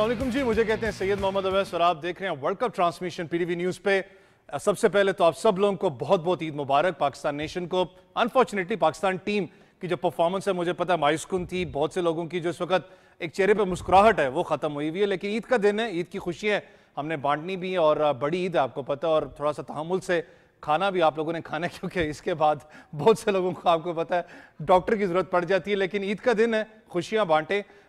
असलम जी मुझे कहते हैं सैयद मोहम्मद अवैस और आप देख रहे हैं world cup transmission PTV news पे सबसे पहले तो आप सब लोगों को बहुत बहुत ईद मुबारक पाकिस्तान नेशन को अनफॉर्चुनेटली पाकिस्तान टीम की जो परफॉर्मेंस है मुझे पता है मायूसकुन थी बहुत से लोगों की जो इस वक्त एक चेहरे पर मुस्कुराहट है वो ख़त्म हुई हुई है लेकिन ईद का दिन है ईद की खुशी है हमने बांटनी भी है और बड़ी ईद है आपको पता है और थोड़ा सा तहमुल से खाना भी आप लोगों ने खाना क्योंकि इसके बाद बहुत से लोगों को आपको पता है डॉक्टर की ज़रूरत पड़ जाती है लेकिन ईद का दिन है खुशियां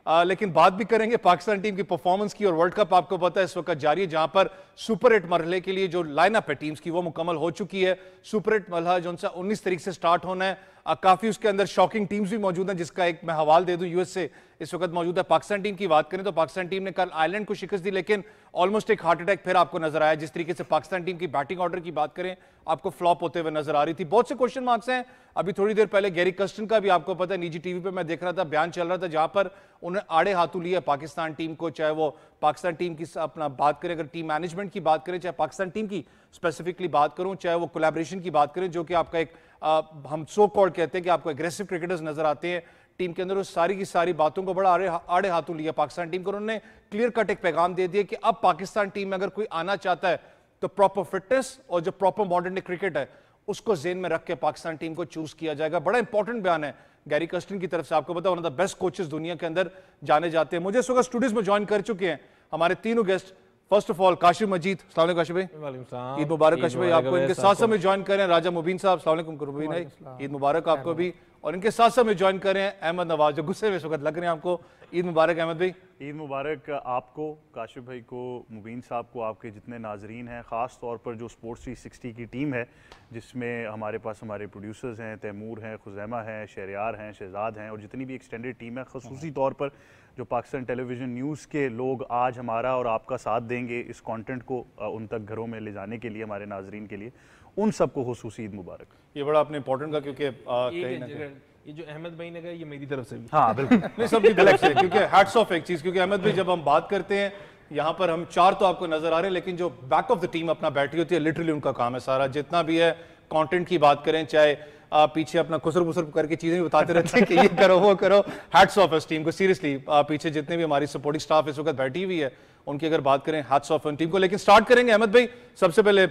आ, लेकिन बात भी करेंगे पाकिस्तान टीम की परफॉर्मेंस की और वर्ल्ड कप आपको पता है इस वक्त जारी है जहां पर सुपर एट मरहले के लिए जो लाइनअप है टीम्स की वो मुकम्मल हो चुकी है सुपर एट मरहला जो उनसे उन्नीस तरीक से स्टार्ट होना है काफ़ी उसके अंदर शॉकिंग टीम्स भी मौजूद हैं जिसका एक मैं हवाल दे दूँ यूएस से इस वक्त मौजूद है पाकिस्तान टीम की बात करें तो पाकिस्तान टीम ने कल आयरलैंड को शिकस्त दी लेकिन ऑलमोस्ट एक हार्ट अटैक फिर आपको नजर आया जिस तरीके से पाकिस्तान टीम की बैटिंग ऑर्डर की बात करें आपको फ्लॉप होते हुए नजर आ रही थी बहुत से क्वेश्चन मार्क्स हैं अभी थोड़ी देर पहले गैरी कस्टन का भी आपको पता है निजी टीवी पर मैं देख रहा था बयान चल रहा था जहां पर उन्हें आड़े हाथों लिया पाकिस्तान टीम को चाहे वो पाकिस्तान टीम की अपना बात करें अगर टीम मैनेजमेंट की बात करें चाहे पाकिस्तान टीम की स्पेसिफिकली बात करूं चाहे वो कोलेब्रेशन की बात करें जो कि आपका एक हम सो कॉल कहते हैं कि आपको एग्रेसिव क्रिकेटर्स नजर आते हैं टीम के अंदर उस सारी की सारी बातों को बड़ा आड़े, आड़े हाथों लिया पाकिस्तान टीम को उन्होंने क्लियर कट एक पैगाम दे दिया कि अब पाकिस्तान टीम में अगर कोई आना चाहता है तो प्रॉपर फिटनेस और जो प्रॉपर मॉडर्न क्रिकेट है उसको जेन में रख के पाकिस्तान टीम को चूज किया जाएगा बड़ा इंपॉर्टेंट बयान है गैरी कस्टिन की तरफ से आपको पता one of the best coaches दुनिया के अंदर जाने जाते हैं मुझे इस वक्त स्टूडियोज में ज्वाइन कर चुके हैं हमारे तीनों guest first of all Kashif Majid Kashif भाई ईद मुबारक काशिफ भाई आपको इनके साथ साथ में ज्वाइन करें राजा मुबीन साहब सलाम ईद मुबारक आपको भी और इनके साथ साथ में ज्वाइन करें अहमद नवाज जो गुस्से में इस वक्त लग रहे हैं आपको ईद मुबारक अहमद भाई ईद मुबारक आपको काशिफ भाई को मुबीन साहब को आपके जितने नाजरीन हैं ख़ास तौर पर जो स्पोर्ट्स थ्री सिक्सटी की टीम है जिसमें हमारे पास हमारे प्रोड्यूसर्स हैं तैमूर हैं खुजैमा हैं शहरियार हैं शहजाद हैं और जितनी भी एक्सटेंडेड टीम है खसूसी तौर पर जो पाकिस्तान टेलीविज़न न्यूज़ के लोग आज हमारा और आपका साथ देंगे इस कॉन्टेंट को उन तक घरों में ले जाने के लिए हमारे नाजरन के लिए उन सबको खसूस ईद मुबारक ये बड़ा आपने इंपॉर्टेंट का क्योंकि ये जो अहमद भाई ने कहा ये मेरी तरफ से भी हाँ बिल्कुल नहीं सबकी तरफ से क्योंकि हैट्स ऑफ एक चीज़ क्योंकि अहमद भाई जब हम बात करते हैं यहाँ पर हम चार तो आपको नजर आ रहे हैं लेकिन जो बैक ऑफ द टीम अपना बैठी होती है लिटरली उनका काम है सारा जितना भी है कंटेंट की बात करें चाहे पीछे अपना खुसर बुसर करके चीजें भी बताते रहते हैं कि ये करो वो करो हैट्स ऑफ इस टीम को सीरियसली पीछे जितने भी हमारी सपोर्टिंग स्टाफ इस वक्त बैठी हुई है उनकी अगर बात करें हैट्स ऑफ टीम को लेकिन स्टार्ट करेंगे अहमद भाई सबसे पहले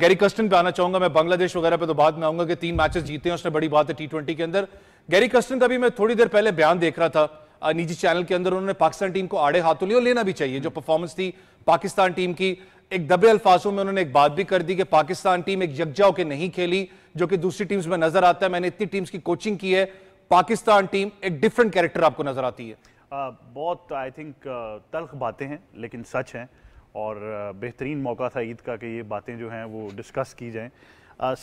गैरी कस्टन पे आना चाहूंगा मैं बांग्लादेश वगैरह पे तो बाद में आऊंगा कि तीन मैचेस जीते हैं उसने बड़ी बात है टी के अंदर गैरी कस्टन का भी मैं थोड़ी देर पहले बयान देख रहा था निजी चैनल के अंदर उन्होंने पाकिस्तान टीम को आड़े हाथों लिया लेना भी चाहिए जो परफॉर्मेंस थी पाकिस्तान टीम की एक दबे अल्फाजों में उन्होंने एक बात भी कर दी कि पाकिस्तान टीम एक यकजा होकर नहीं खेली जो कि दूसरी टीम्स में नजर आता है मैंने इतनी टीम्स की कोचिंग की है पाकिस्तान टीम एक डिफरेंट कैरेक्टर आपको नजर आती है आ, बहुत आई थिंक तलख बातें हैं लेकिन सच हैं और बेहतरीन मौका था ईद का कि ये बातें जो हैं वो डिस्कस की जाएं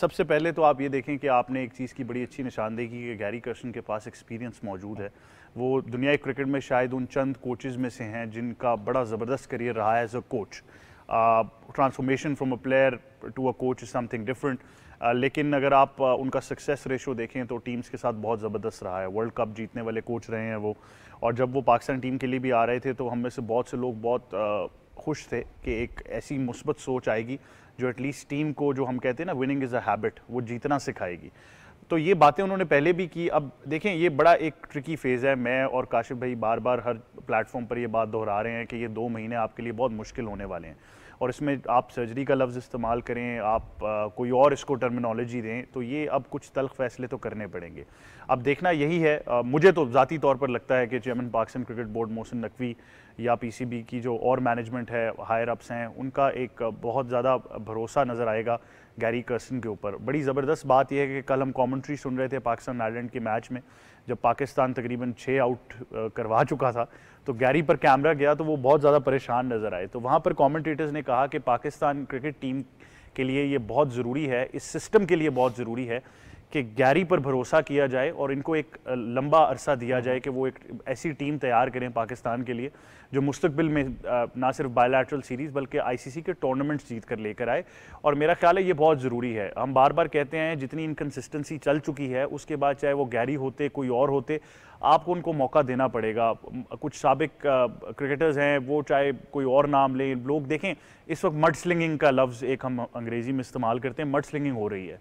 सबसे पहले तो आप ये देखें कि आपने एक चीज़ की बड़ी अच्छी निशानदेही की कि गैरी कर्शन के पास एक्सपीरियंस मौजूद है वो दुनिया क्रिकेट में शायद उन चंद कोचेज़ में से हैं जिनका बड़ा ज़बरदस्त करियर रहा है as a coach transformation from a player to a coach is something different लेकिन अगर आप उनका सक्सेस रेशो देखें तो टीम्स के साथ बहुत ज़बरदस्त रहा है वर्ल्ड कप जीतने वाले कोच रहे हैं वो और जब वो पाकिस्तान टीम के लिए भी आ रहे थे तो हम में से बहुत से लोग बहुत खुश थे कि एक ऐसी मुस्बत सोच आएगी जो एटलीस्ट टीम को जो हम कहते हैं ना विनिंग इज़ अ हैबिट वो जीतना सिखाएगी तो ये बातें उन्होंने पहले भी की अब देखें ये बड़ा एक ट्रिकी फेज़ है मैं और काशिफ भाई बार बार हर प्लेटफॉर्म पर ये बात दोहरा रहे हैं कि ये दो महीने आपके लिए बहुत मुश्किल होने वाले हैं और इसमें आप सर्जरी का लफ्ज़ इस्तेमाल करें आप आ, कोई और इसको टर्मिनोलॉजी दें तो ये अब कुछ तलख फैसले तो करने पड़ेंगे अब देखना यही है आ, मुझे तो ज़ाती तौर पर लगता है कि chairman Pakistan cricket board Mohsin Naqvi या पीसीबी की जो और मैनेजमेंट है हायर अप्स हैं उनका एक बहुत ज़्यादा भरोसा नज़र आएगा गैरी कर्सन के ऊपर बड़ी ज़बरदस्त बात यह है कि कल हम कॉमेंट्री सुन रहे थे पाकिस्तान आयरलैंड के मैच में जब पाकिस्तान तकरीबन छः आउट uh, करवा चुका था तो गैरी पर कैमरा गया तो वो बहुत ज़्यादा परेशान नज़र आए तो वहाँ पर कॉमेंटेटर्स ने कहा कि पाकिस्तान क्रिकेट टीम के लिए ये बहुत ज़रूरी है इस सिस्टम के लिए बहुत ज़रूरी है कि गैरी पर भरोसा किया जाए और इनको एक लंबा अरसा दिया जाए कि वो एक ऐसी टीम तैयार करें पाकिस्तान के लिए जो मुस्तबिल में ना सिर्फ बायोलैट्रल सीरीज़ बल्कि आईसीसी के टूर्नामेंट्स जीत कर लेकर आए और मेरा ख्याल है ये बहुत ज़रूरी है हम बार बार कहते हैं जितनी इनकन्सिस्टेंसी चल चुकी है उसके बाद चाहे वो गैरी होते कोई और होते आपको उनको मौका देना पड़ेगा कुछ सबक क्रिकेटर्स हैं वो चाहे कोई और नाम लें लोग देखें इस वक्त मड स्लिंगिंग का लफ्ज़ एक हम अंग्रेज़ी में इस्तेमाल करते हैं मड स्लिंगिंग हो रही है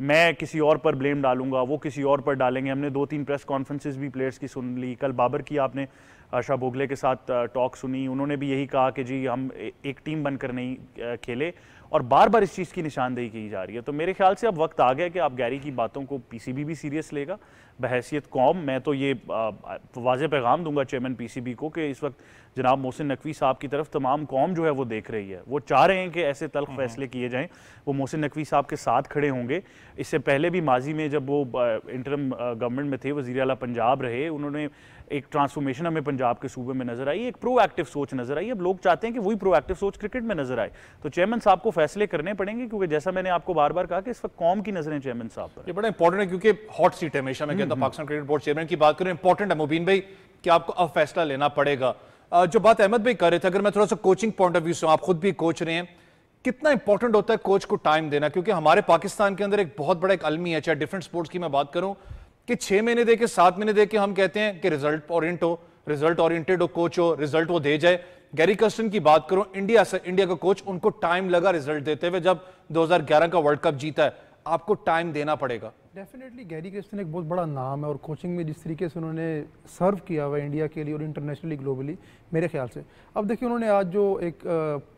मैं किसी और पर ब्लेम डालूंगा वो किसी और पर डालेंगे हमने दो तीन प्रेस कॉन्फ्रेंसेज भी प्लेयर्स की सुन ली कल बाबर की आपने आशा बोगले के साथ टॉक सुनी उन्होंने भी यही कहा कि जी हम एक टीम बनकर नहीं खेले और बार बार इस चीज़ की निशानदेही की जा रही है तो मेरे ख्याल से अब वक्त आ गया कि आप गैरी की बातों को पीसीबी भी सीरियस लेगा बहसीत कौम मैं तो ये वाज पैगाम दूंगा चेयरमैन पीसीबी को कि इस वक्त जनाब मोहसिन नकवी साहब की तरफ तमाम कौम जो है वो देख रही है वो चाह रहे हैं कि ऐसे तल्ख हम्म, फैसले हम्म। किए जाएँ वो मोहसिन नकवी साहब के साथ खड़े होंगे इससे पहले भी माजी में जब वो इंटरम गवर्नमेंट में थे वजी अला पंजाब रहे उन्होंने एक ट्रांसफॉर्मेशन हमें पंजाब के सूबे में नजर आई एक प्रोएक्टिव सोच नजर आई अब लोग चाहते हैं कि वही प्रोएक्टिव सोच क्रिकेट में नजर आए तो चेयरमैन साहब को फैसले करने पड़ेंगे क्योंकि जैसा मैंने आपको बार बार कहा कि इस वक्त कौम की नजरें चेयरमैन साहब पर ये बड़ा इंपॉर्टेंट है क्योंकि हॉट सीट है हमेशा मैं कहता हम्म, हम्म। पाकिस्तान क्रिकेट बोर्ड चेयरमैन की बात करूँ इंपॉर्टेंट है मुबीन भाई कि आपको अब फैसला लेना पड़ेगा जो बात अहमद भाई कर रहे थे अगर मैं थोड़ा सा कोचिंग पॉइंट ऑफ व्यू से आप खुद भी कोच रहे हैं कितना इंपॉर्टेंट होता है कोच को टाइम देना क्योंकि हमारे पाकिस्तान के अंदर एक बहुत बड़ा एक अलमी है चाहे डिफरेंट स्पोर्ट्स की मैं बात करूं कि छह महीने दे के सात महीने देके हम कहते हैं कि रिजल्ट ओरियंट हो रिजल्ट ओरियंटेड हो कोच हो रिजल्ट वो दे जाए गैरी कस्टन की बात करो इंडिया से इंडिया का कोच उनको टाइम लगा रिजल्ट देते हुए जब 2011 का वर्ल्ड कप जीता है आपको टाइम देना पड़ेगा डेफिनेटली गैरी क्रिस्टन एक बहुत बड़ा नाम है और कोचिंग में जिस तरीके से उन्होंने सर्व किया हुआ इंडिया के लिए और इंटरनेशनली ग्लोबली मेरे ख्याल से अब देखिए उन्होंने आज जो एक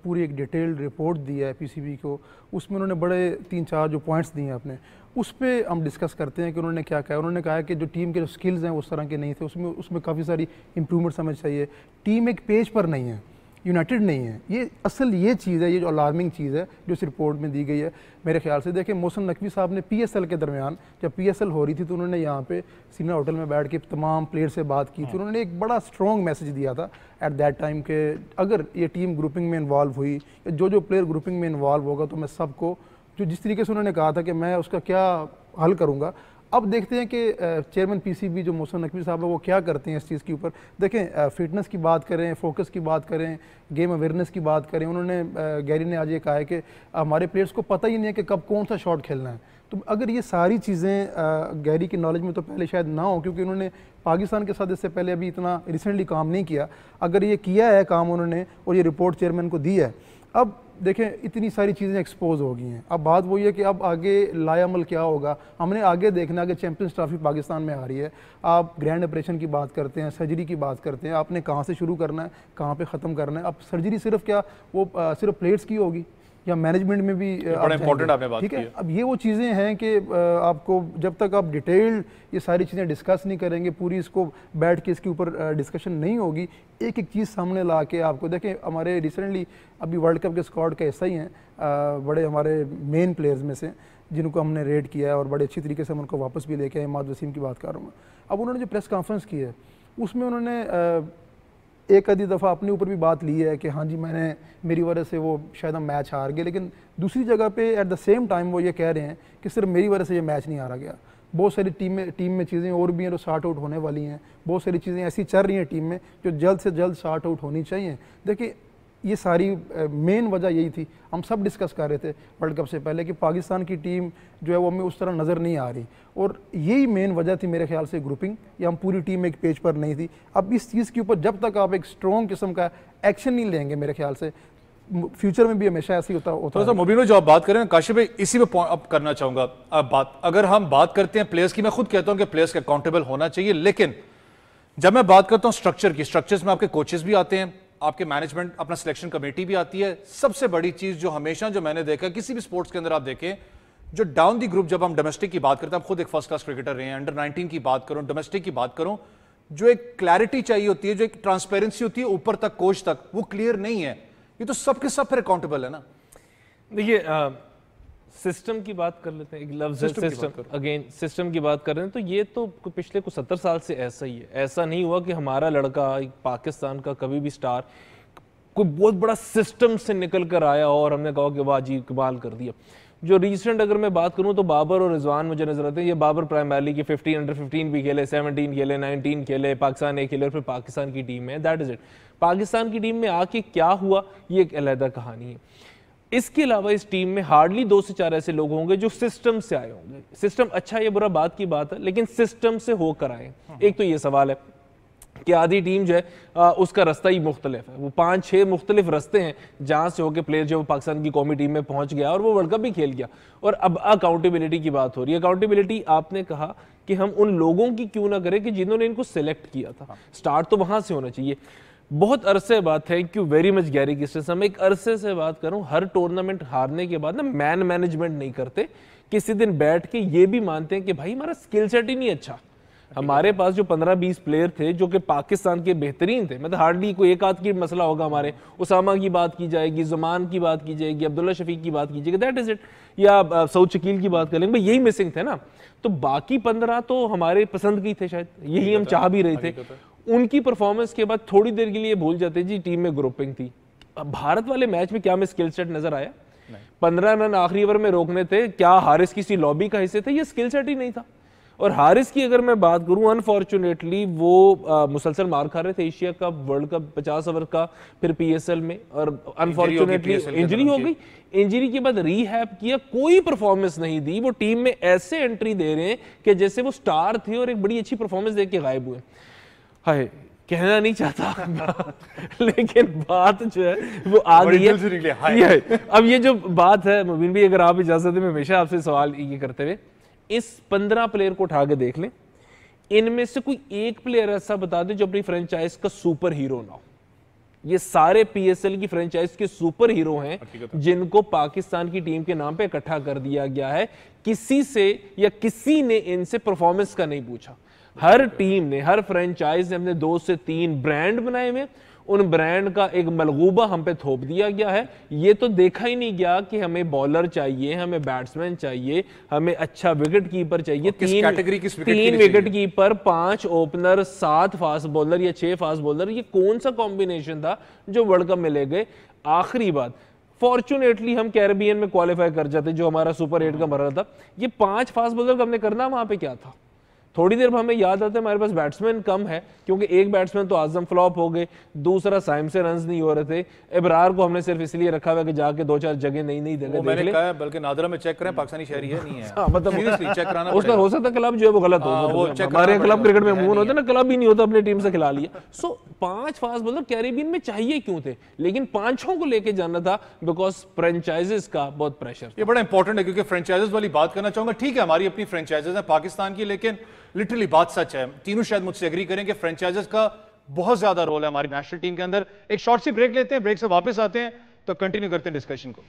पूरी एक डिटेल्ड रिपोर्ट दी है पीसीबी को उसमें उन्होंने बड़े तीन चार जो पॉइंट्स दिए हैं अपने उस पर हम डिस्कस करते हैं कि उन्होंने क्या कहा उन्होंने कहा कि जो टीम के जो स्किल्स हैं उस तरह के नहीं थे उसमें उसमें काफ़ी सारी इम्प्रूवमेंट समझ चाहिए टीम एक पेज पर नहीं है यूनाइटेड नहीं है ये असल ये चीज़ है ये जो अलार्मिंग चीज़ है जो इस रिपोर्ट में दी गई है मेरे ख्याल से देखें मोहसन नकवी साहब ने पी एस एल के दरमियान जब पी एस एल हो रही थी तो उन्होंने यहाँ पे सिनेमा होटल में बैठ के तमाम प्लेयर से बात की थी हाँ। उन्होंने एक बड़ा स्ट्रॉन्ग मैसेज दिया था एट दैट टाइम के अगर ये टीम ग्रुपिंग में इन्वॉल्व हुई जो जो प्लेयर ग्रुपिंग में इन्वॉल्व होगा तो मैं सबको जो जिस तरीके से उन्होंने कहा था कि मैं उसका क्या हल करूँगा अब देखते हैं कि चेयरमैन पीसीबी जो मोहसन नकवी साहब है वो क्या करते हैं इस चीज़ के ऊपर देखें फिटनेस की बात करें फोकस की बात करें गेम अवेयरनेस की बात करें उन्होंने गैरी ने आज ये कहा है कि हमारे प्लेयर्स को पता ही नहीं है कि कब कौन सा शॉट खेलना है तो अगर ये सारी चीज़ें गैरी की नॉलेज में तो पहले शायद ना हो क्योंकि उन्होंने पाकिस्तान के साथ इससे पहले अभी इतना रिसेंटली काम नहीं किया अगर ये किया है काम उन्होंने और ये रिपोर्ट चेयरमैन को दी है अब देखें इतनी सारी चीज़ें एक्सपोज हो गई हैं अब बात वही है कि अब आगे लायामल क्या होगा हमने आगे देखना कि चैम्पियंस ट्रॉफी पाकिस्तान में आ रही है आप ग्रैंड ऑपरेशन की बात करते हैं सर्जरी की बात करते हैं आपने कहाँ से शुरू करना है कहाँ पे ख़त्म करना है अब सर्जरी सिर्फ क्या वो आ, सिर्फ प्लेट्स की होगी या मैनेजमेंट में भी बड़ा इंपॉर्टेंट आपने बात ठीक है अब ये वो चीज़ें हैं कि आपको जब तक आप डिटेल्ड ये सारी चीज़ें डिस्कस नहीं करेंगे पूरी इसको बैठ के इसके ऊपर डिस्कशन नहीं होगी एक एक चीज़ सामने ला के आपको देखें हमारे रिसेंटली अभी वर्ल्ड कप के स्कॉड का ऐसा ही हैं बड़े हमारे मेन प्लेयर्स में से जिनको हमने रेड किया है और बड़े अच्छी तरीके से हम उनको वापस भी लेके आए माद वसीम की बात कर रहा हूँ अब उन्होंने जो प्रेस कॉन्फ्रेंस की है उसमें उन्होंने एक आधी दफ़ा अपने ऊपर भी बात ली है कि हाँ जी मैंने मेरी वजह से वो शायद हम मैच हार गए लेकिन दूसरी जगह पे एट द सेम टाइम वो ये कह रहे हैं कि सिर्फ मेरी वजह से ये मैच नहीं हारा गया बहुत सारी टीम में टीम में चीज़ें और भी हैं जो शार्ट आउट होने वाली हैं बहुत सारी चीज़ें ऐसी चल रही हैं टीम में जो जल्द से जल्द शार्ट आउट होनी चाहिए देखिए ये सारी मेन वजह यही थी हम सब डिस्कस कर रहे थे वर्ल्ड कप से पहले कि पाकिस्तान की टीम जो है वो हमें उस तरह नज़र नहीं आ रही और यही मेन वजह थी मेरे ख्याल से ग्रुपिंग या हम पूरी टीम एक पेज पर नहीं थी अब इस चीज़ के ऊपर जब तक आप एक स्ट्रॉन्ग किस्म का एक्शन नहीं लेंगे मेरे ख्याल से फ्यूचर में भी हमेशा ऐसे होता होता तो मुबीनो जो आप बात करें काशि काशिफ भाई इसी पे अब करना चाहूँगा अब बात अगर हम बात करते हैं प्लेयर्स की मैं खुद कहता हूँ कि प्लेयर्स का अकाउंटेबल होना चाहिए लेकिन जब मैं बात करता हूँ स्ट्रक्चर की स्ट्रक्चर्स में आपके कोचेस भी आते हैं आपके मैनेजमेंट अपना सिलेक्शन कमेटी भी आती है सबसे बड़ी चीज़ जो हमेशा जो मैंने देखा किसी भी स्पोर्ट्स के अंदर आप देखें जो डाउन दी ग्रुप जब हम डोमेस्टिक की बात करते हैं आप खुद एक फर्स्ट क्लास क्रिकेटर रहे हैं अंडर 19 की बात करूं डोमेस्टिक की बात करूं जो एक क्लैरिटी चाहिए होती है जो एक ट्रांसपेरेंसी होती है ऊपर तक कोच तक वो क्लियर नहीं है ये तो सबके सब फिर अकाउंटेबल है ना देखिए सिस्टम की बात कर लेते हैं लफ्ज सिस्टम अगेन सिस्टम की बात कर रहे हैं तो ये तो पिछले कुछ सत्तर साल से ऐसा ही है ऐसा नहीं हुआ कि हमारा लड़का पाकिस्तान का कभी भी स्टार कोई बहुत बड़ा सिस्टम से निकल कर आया और हमने कहा कि वाह जी इकबाल कर दिया जो रिसेंट अगर मैं बात करूं तो बाबर और रिजवान मुझे नजर आते हैं ये बाबर प्राइमरली के 15 अंडर 15 भी खेले 17 खेले 19 खेले पाकिस्तान ए खेले और फिर पाकिस्तान की टीम में दैट इज़ इट पाकिस्तान की टीम में आके क्या हुआ ये एक अलहदा कहानी है इसके अलावा इस टीम में हार्डली दो से चार ऐसे लोग होंगे जो सिस्टम से आए होंगे सिस्टम अच्छा या बुरा बात की बात है लेकिन सिस्टम से होकर आए हाँ। एक तो ये सवाल है कि आधी टीम जो है आ, उसका रास्ता ही मुख्तलिफ है वो पांच छह मुख्तलिफ रस्ते हैं जहां से होकर प्लेयर जो है पाकिस्तान की कौमी टीम में पहुंच गया और वो वर्ल्ड कप भी खेल गया और अब अकाउंटेबिलिटी की बात हो रही है अकाउंटेबिलिटी आपने कहा कि हम उन लोगों की क्यों ना करें कि जिन्होंने इनको सेलेक्ट किया था स्टार्ट हाँ। तो वहां से होना चाहिए बहुत अरसे बाद thank you very much Gary Kirsten मैं एक अरसे से बात करूं हर टूर्नामेंट हारने के बाद ना मैन मैनेजमेंट नहीं करते किसी दिन बैठ के ये भी मानते हैं कि भाई हमारा स्किल सेट ही नहीं अच्छा हमारे पास जो पंद्रह बीस प्लेयर थे जो कि पाकिस्तान के बेहतरीन थे मतलब हार्डली कोई एक आध की मसला होगा हमारे उसामा की बात की जाएगी जुमान की बात की जाएगी अब्दुल्ला शफीक की बात की जाएगी दैट इज इट या सऊद शकील की बात करेंगे लेंगे यही मिसिंग थे ना तो बाकी पंद्रह तो हमारे पसंद की थे शायद यही हम चाह भी रहे हाँ, थे उनकी परफॉर्मेंस के बाद थोड़ी देर के लिए भूल जाते जी टीम में ग्रुपिंग थी अब भारत वाले मैच में क्या हमें स्किल सेट नजर आया पंद्रह रन आखिरी ओवर में रोकने थे क्या हारिस किसी लॉबी का हिस्से थे ये स्किल सेट ही नहीं था और हारिस की अगर मैं बात करूं अनफॉर्चुनेटली वो मुसलसल मार खा रहे थे एशिया कप वर्ल्ड कप पचास ओवर का फिर पीएसएल में और अनफॉर्चुनेटली इंजरी हो गई इंजरी के बाद रीहैप किया कोई परफॉर्मेंस नहीं दी वो टीम में ऐसे एंट्री दे रहे हैं कि जैसे वो स्टार थे और एक बड़ी अच्छी परफॉर्मेंस देख के गायब हुए हाय कहना नहीं चाहता लेकिन बात जो है वो आ गई है, ये, अब ये जो बात है मुबीन भी अगर आप इजाजत दें मैं हमेशा आपसे सवाल ये करते हुए इस पंद्रह प्लेयर को उठा के देख लें इनमें से कोई एक प्लेयर ऐसा बता दे जो अपनी फ्रेंचाइज का सुपर हीरो ना हो ये सारे पीएसएल की फ्रेंचाइज के सुपर हीरो हैं तो। जिनको पाकिस्तान की टीम के नाम पे इकट्ठा कर दिया गया है किसी से या किसी ने इनसे परफॉर्मेंस का नहीं पूछा हर टीम ने हर फ्रेंचाइज ने हमने दो से तीन ब्रांड बनाए हुए उन ब्रांड का एक मलगूबा हम पे थोप दिया गया है ये तो देखा ही नहीं गया कि हमें बॉलर चाहिए हमें बैट्समैन चाहिए हमें अच्छा विकेट कीपर चाहिए तीन कैटेगरी किस विकेट तीन विकेट कीपर पांच ओपनर सात फास्ट बॉलर या छह फास्ट बॉलर ये कौन सा कॉम्बिनेशन था जो वर्ल्ड कप में ले गए आखिरी बात फॉर्चुनेटली हम कैरेबियन में क्वालिफाई कर जाते जो हमारा सुपर एट का रहा था ये पांच फास्ट बॉलर का हमने करना वहां पर क्या था थोड़ी देर हमें याद आता है हमारे पास बैट्समैन कम है क्योंकि एक बैट्समैन तो आजम फ्लॉप हो गए दूसरा साइम से रन नहीं हो रहे थे इबरार को हमने सिर्फ इसलिए रखा हुआ कि जाके दो चार जगह नहीं नहीं जगह बल्कि नादरा में चेक करें हम्म। पाकिस्तानी शहरी है नहीं है हाँ, मतलब उसका हो सकता क्लब जो है वो गलत हो हाँ, मतलब हमारे क्लब क्रिकेट में मून होते ना क्लब ही नहीं होता अपनी टीम से खिला लिया सो पांच फास्ट बोलते कैरेबियन में चाहिए क्यों थे लेकिन पांचों को लेके जाना था बिकॉज फ्रेंचाइजेस का बहुत प्रेशर ये बड़ा इंपॉर्टेंट है क्योंकि फ्रेंचाइजेस वाली बात करना चाहूंगा ठीक है हमारी अपनी फ्रेंचाइजेस है पाकिस्तान की लेकिन लिटरली बात सच है तीनों शायद मुझसे एग्री करें कि फ्रेंचाइजेस का बहुत ज्यादा रोल है हमारी नेशनल टीम के अंदर एक शॉर्ट सी ब्रेक लेते हैं ब्रेक से वापस आते हैं तो कंटिन्यू करते हैं डिस्कशन को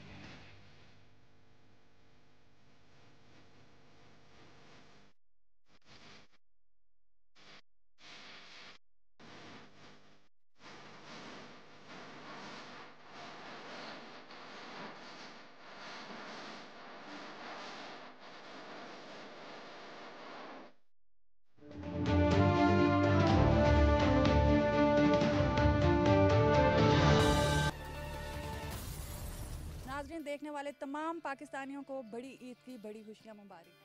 देखने वाले तमाम पाकिस्तानियों को बड़ी ईद की बड़ी खुशियाँ मुबारक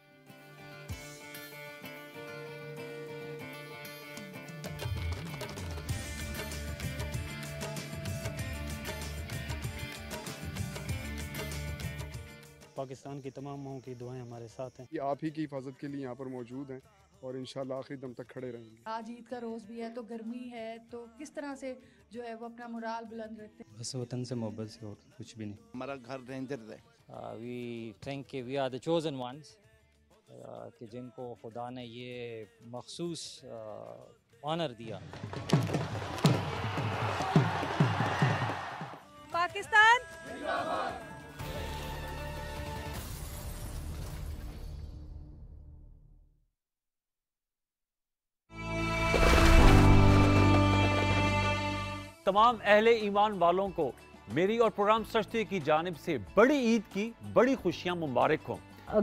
पाकिस्तान की तमाम माओ की दुआएं हमारे साथ हैं ये आप ही की हिफाजत के लिए यहाँ पर मौजूद हैं और इन आखिरी दम तक खड़े रहेंगे आज ईद का रोज़ भी है तो गर्मी है तो किस तरह से जो है वो अपना मुराल बुलंद रखते हैं बस वतन से मोहब्बत से और कुछ भी नहीं हमारा घर रेंजर है we think we are the chosen ones कि जिनको खुदा ने ये मखसूस ऑनर दिया पाकिस्तान तमाम अहले ईमान वालों को मेरी और प्रोग्राम सस्ती की जानब से बड़ी ईद की बड़ी खुशियाँ मुबारक हों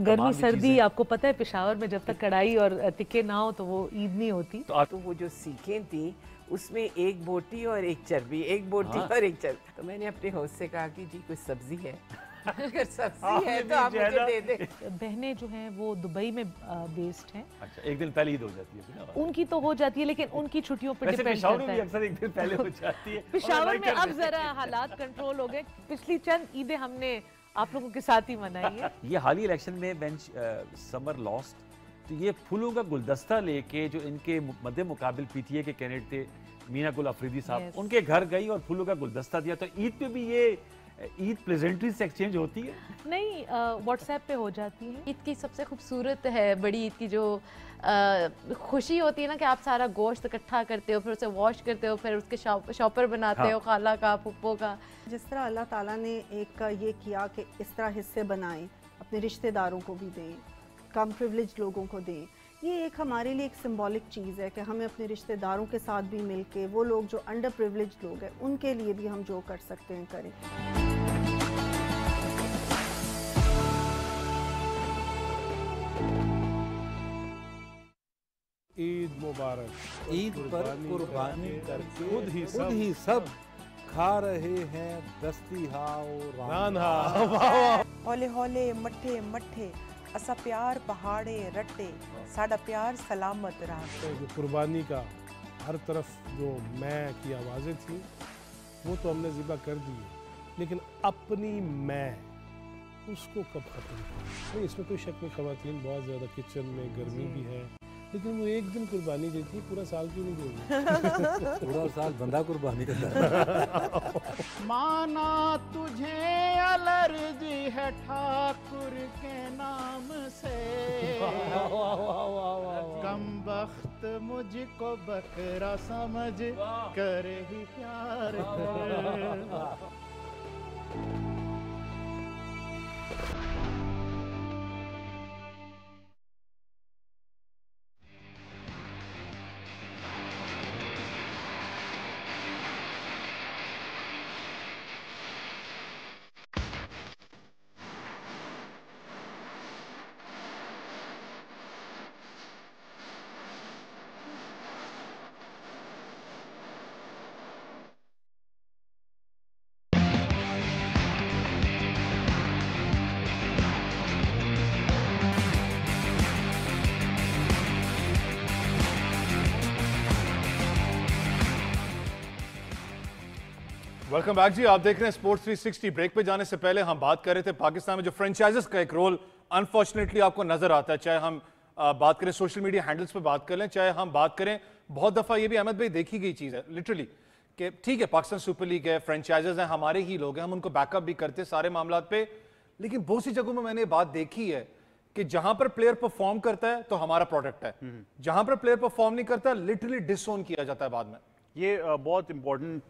गर्मी सर्दी आपको पता है पिशावर में जब तक कढ़ाई और तिके ना हो तो वो ईद नहीं होती तो, तो वो जो सीखें थी उसमें एक बोटी और एक चर्बी एक बोटी हाँ। और एक चर्बी तो मैंने अपने होश से कहा कि जी कुछ सब्जी है अगर सब्जी है तो आप मुझे दे दे बहनें जो हैं वो दुबई में बेस्ड हैं अच्छा एक दिन पहले ही तो हो जाती है ना उनकी तो हो जाती है लेकिन उनकी छुट्टियों पर डिपेंड करता है भी अक्सर एक दिन पहले हो जाती है पिशावर में अब जरा हालात कंट्रोल हो गए पिछली चंद ईदें हमने आप लोगों के साथ ही मनाई है ये हाल ही इलेक्शन में बेंच समर लॉस्ट तो ये फूलों का गुलदस्ता लेके जो इनके मध्य मुकाबल पीटीए के कैंडिडेट थे मीना गुल अफरीदी साहब yes. उनके घर गई और फूलों का गुलदस्ता दिया तो ईद पे भी ये ईद प्लेजेंट्री से एक्सचेंज होती है नहीं व्हाट्सएप पे हो जाती है ईद की सबसे खूबसूरत है बड़ी ईद की जो आ, खुशी होती है ना कि आप सारा गोश्त इकट्ठा करते हो फिर उसे वॉश करते हो फिर उसके शॉपर शौप, बनाते हाँ। हो खाला का पुप्पो का जिस तरह अल्लाह ताला ने एक ये किया कि इस तरह हिस्से बनाएं अपने रिश्तेदारों को भी दें कम प्रिवलेज लोगों को दें ये एक हमारे लिए एक सिंबॉलिक चीज़ है कि हमें अपने रिश्तेदारों के साथ भी मिलके वो लोग जो अंडर प्रिवलेज लोग हैं उनके लिए भी हम जो कर सकते हैं करें ईद मुबारक ईद पर कुर्बानी करके खुद ही सब, खुद ही सब खा रहे हैं दस्ती हाओ राना हौले हौले मठे मठे असा प्यार पहाड़े रटे साडा प्यार सलामत रहा तो जो कुर्बानी का हर तरफ जो मैं की आवाज़ें थी वो तो हमने ज़िबा कर दी लेकिन अपनी मैं उसको कब खत्म करें इसमें कोई शक नहीं खातन बहुत ज़्यादा किचन में गर्मी भी है लेकिन वो एक दिन कुर्बानी देती है पूरा साल क्यों नहीं देगी पूरा साल बंदा कुर्बानी देता माना तुझे अलर्जी है ठाकुर के नाम से कम वक्त मुझको बकरा समझ कर ही प्यार कर वेलकम बैक जी आप देख रहे हैं स्पोर्ट्स 360 ब्रेक पे जाने से पहले हम बात कर रहे थे पाकिस्तान में जो फ्रेंचाइजेस का एक रोल अनफॉर्चुनेटली आपको नजर आता है चाहे हम बात करें सोशल मीडिया हैंडल्स पे बात कर लें चाहे हम बात करें बहुत दफा ये भी अहमद भाई देखी गई चीज है लिटरली कि ठीक है पाकिस्तान सुपर लीग है फ्रेंचाइजेस हैं हमारे ही लोग हैं हम उनको बैकअप भी करते हैं सारे मामला पे लेकिन बहुत सी जगहों में मैंने बात देखी है कि जहां पर प्लेयर परफॉर्म करता है तो हमारा प्रोडक्ट है हम्म। जहां पर प्लेयर परफॉर्म नहीं करता लिटरली डिसोन किया जाता है बाद में ये बहुत इंपॉर्टेंट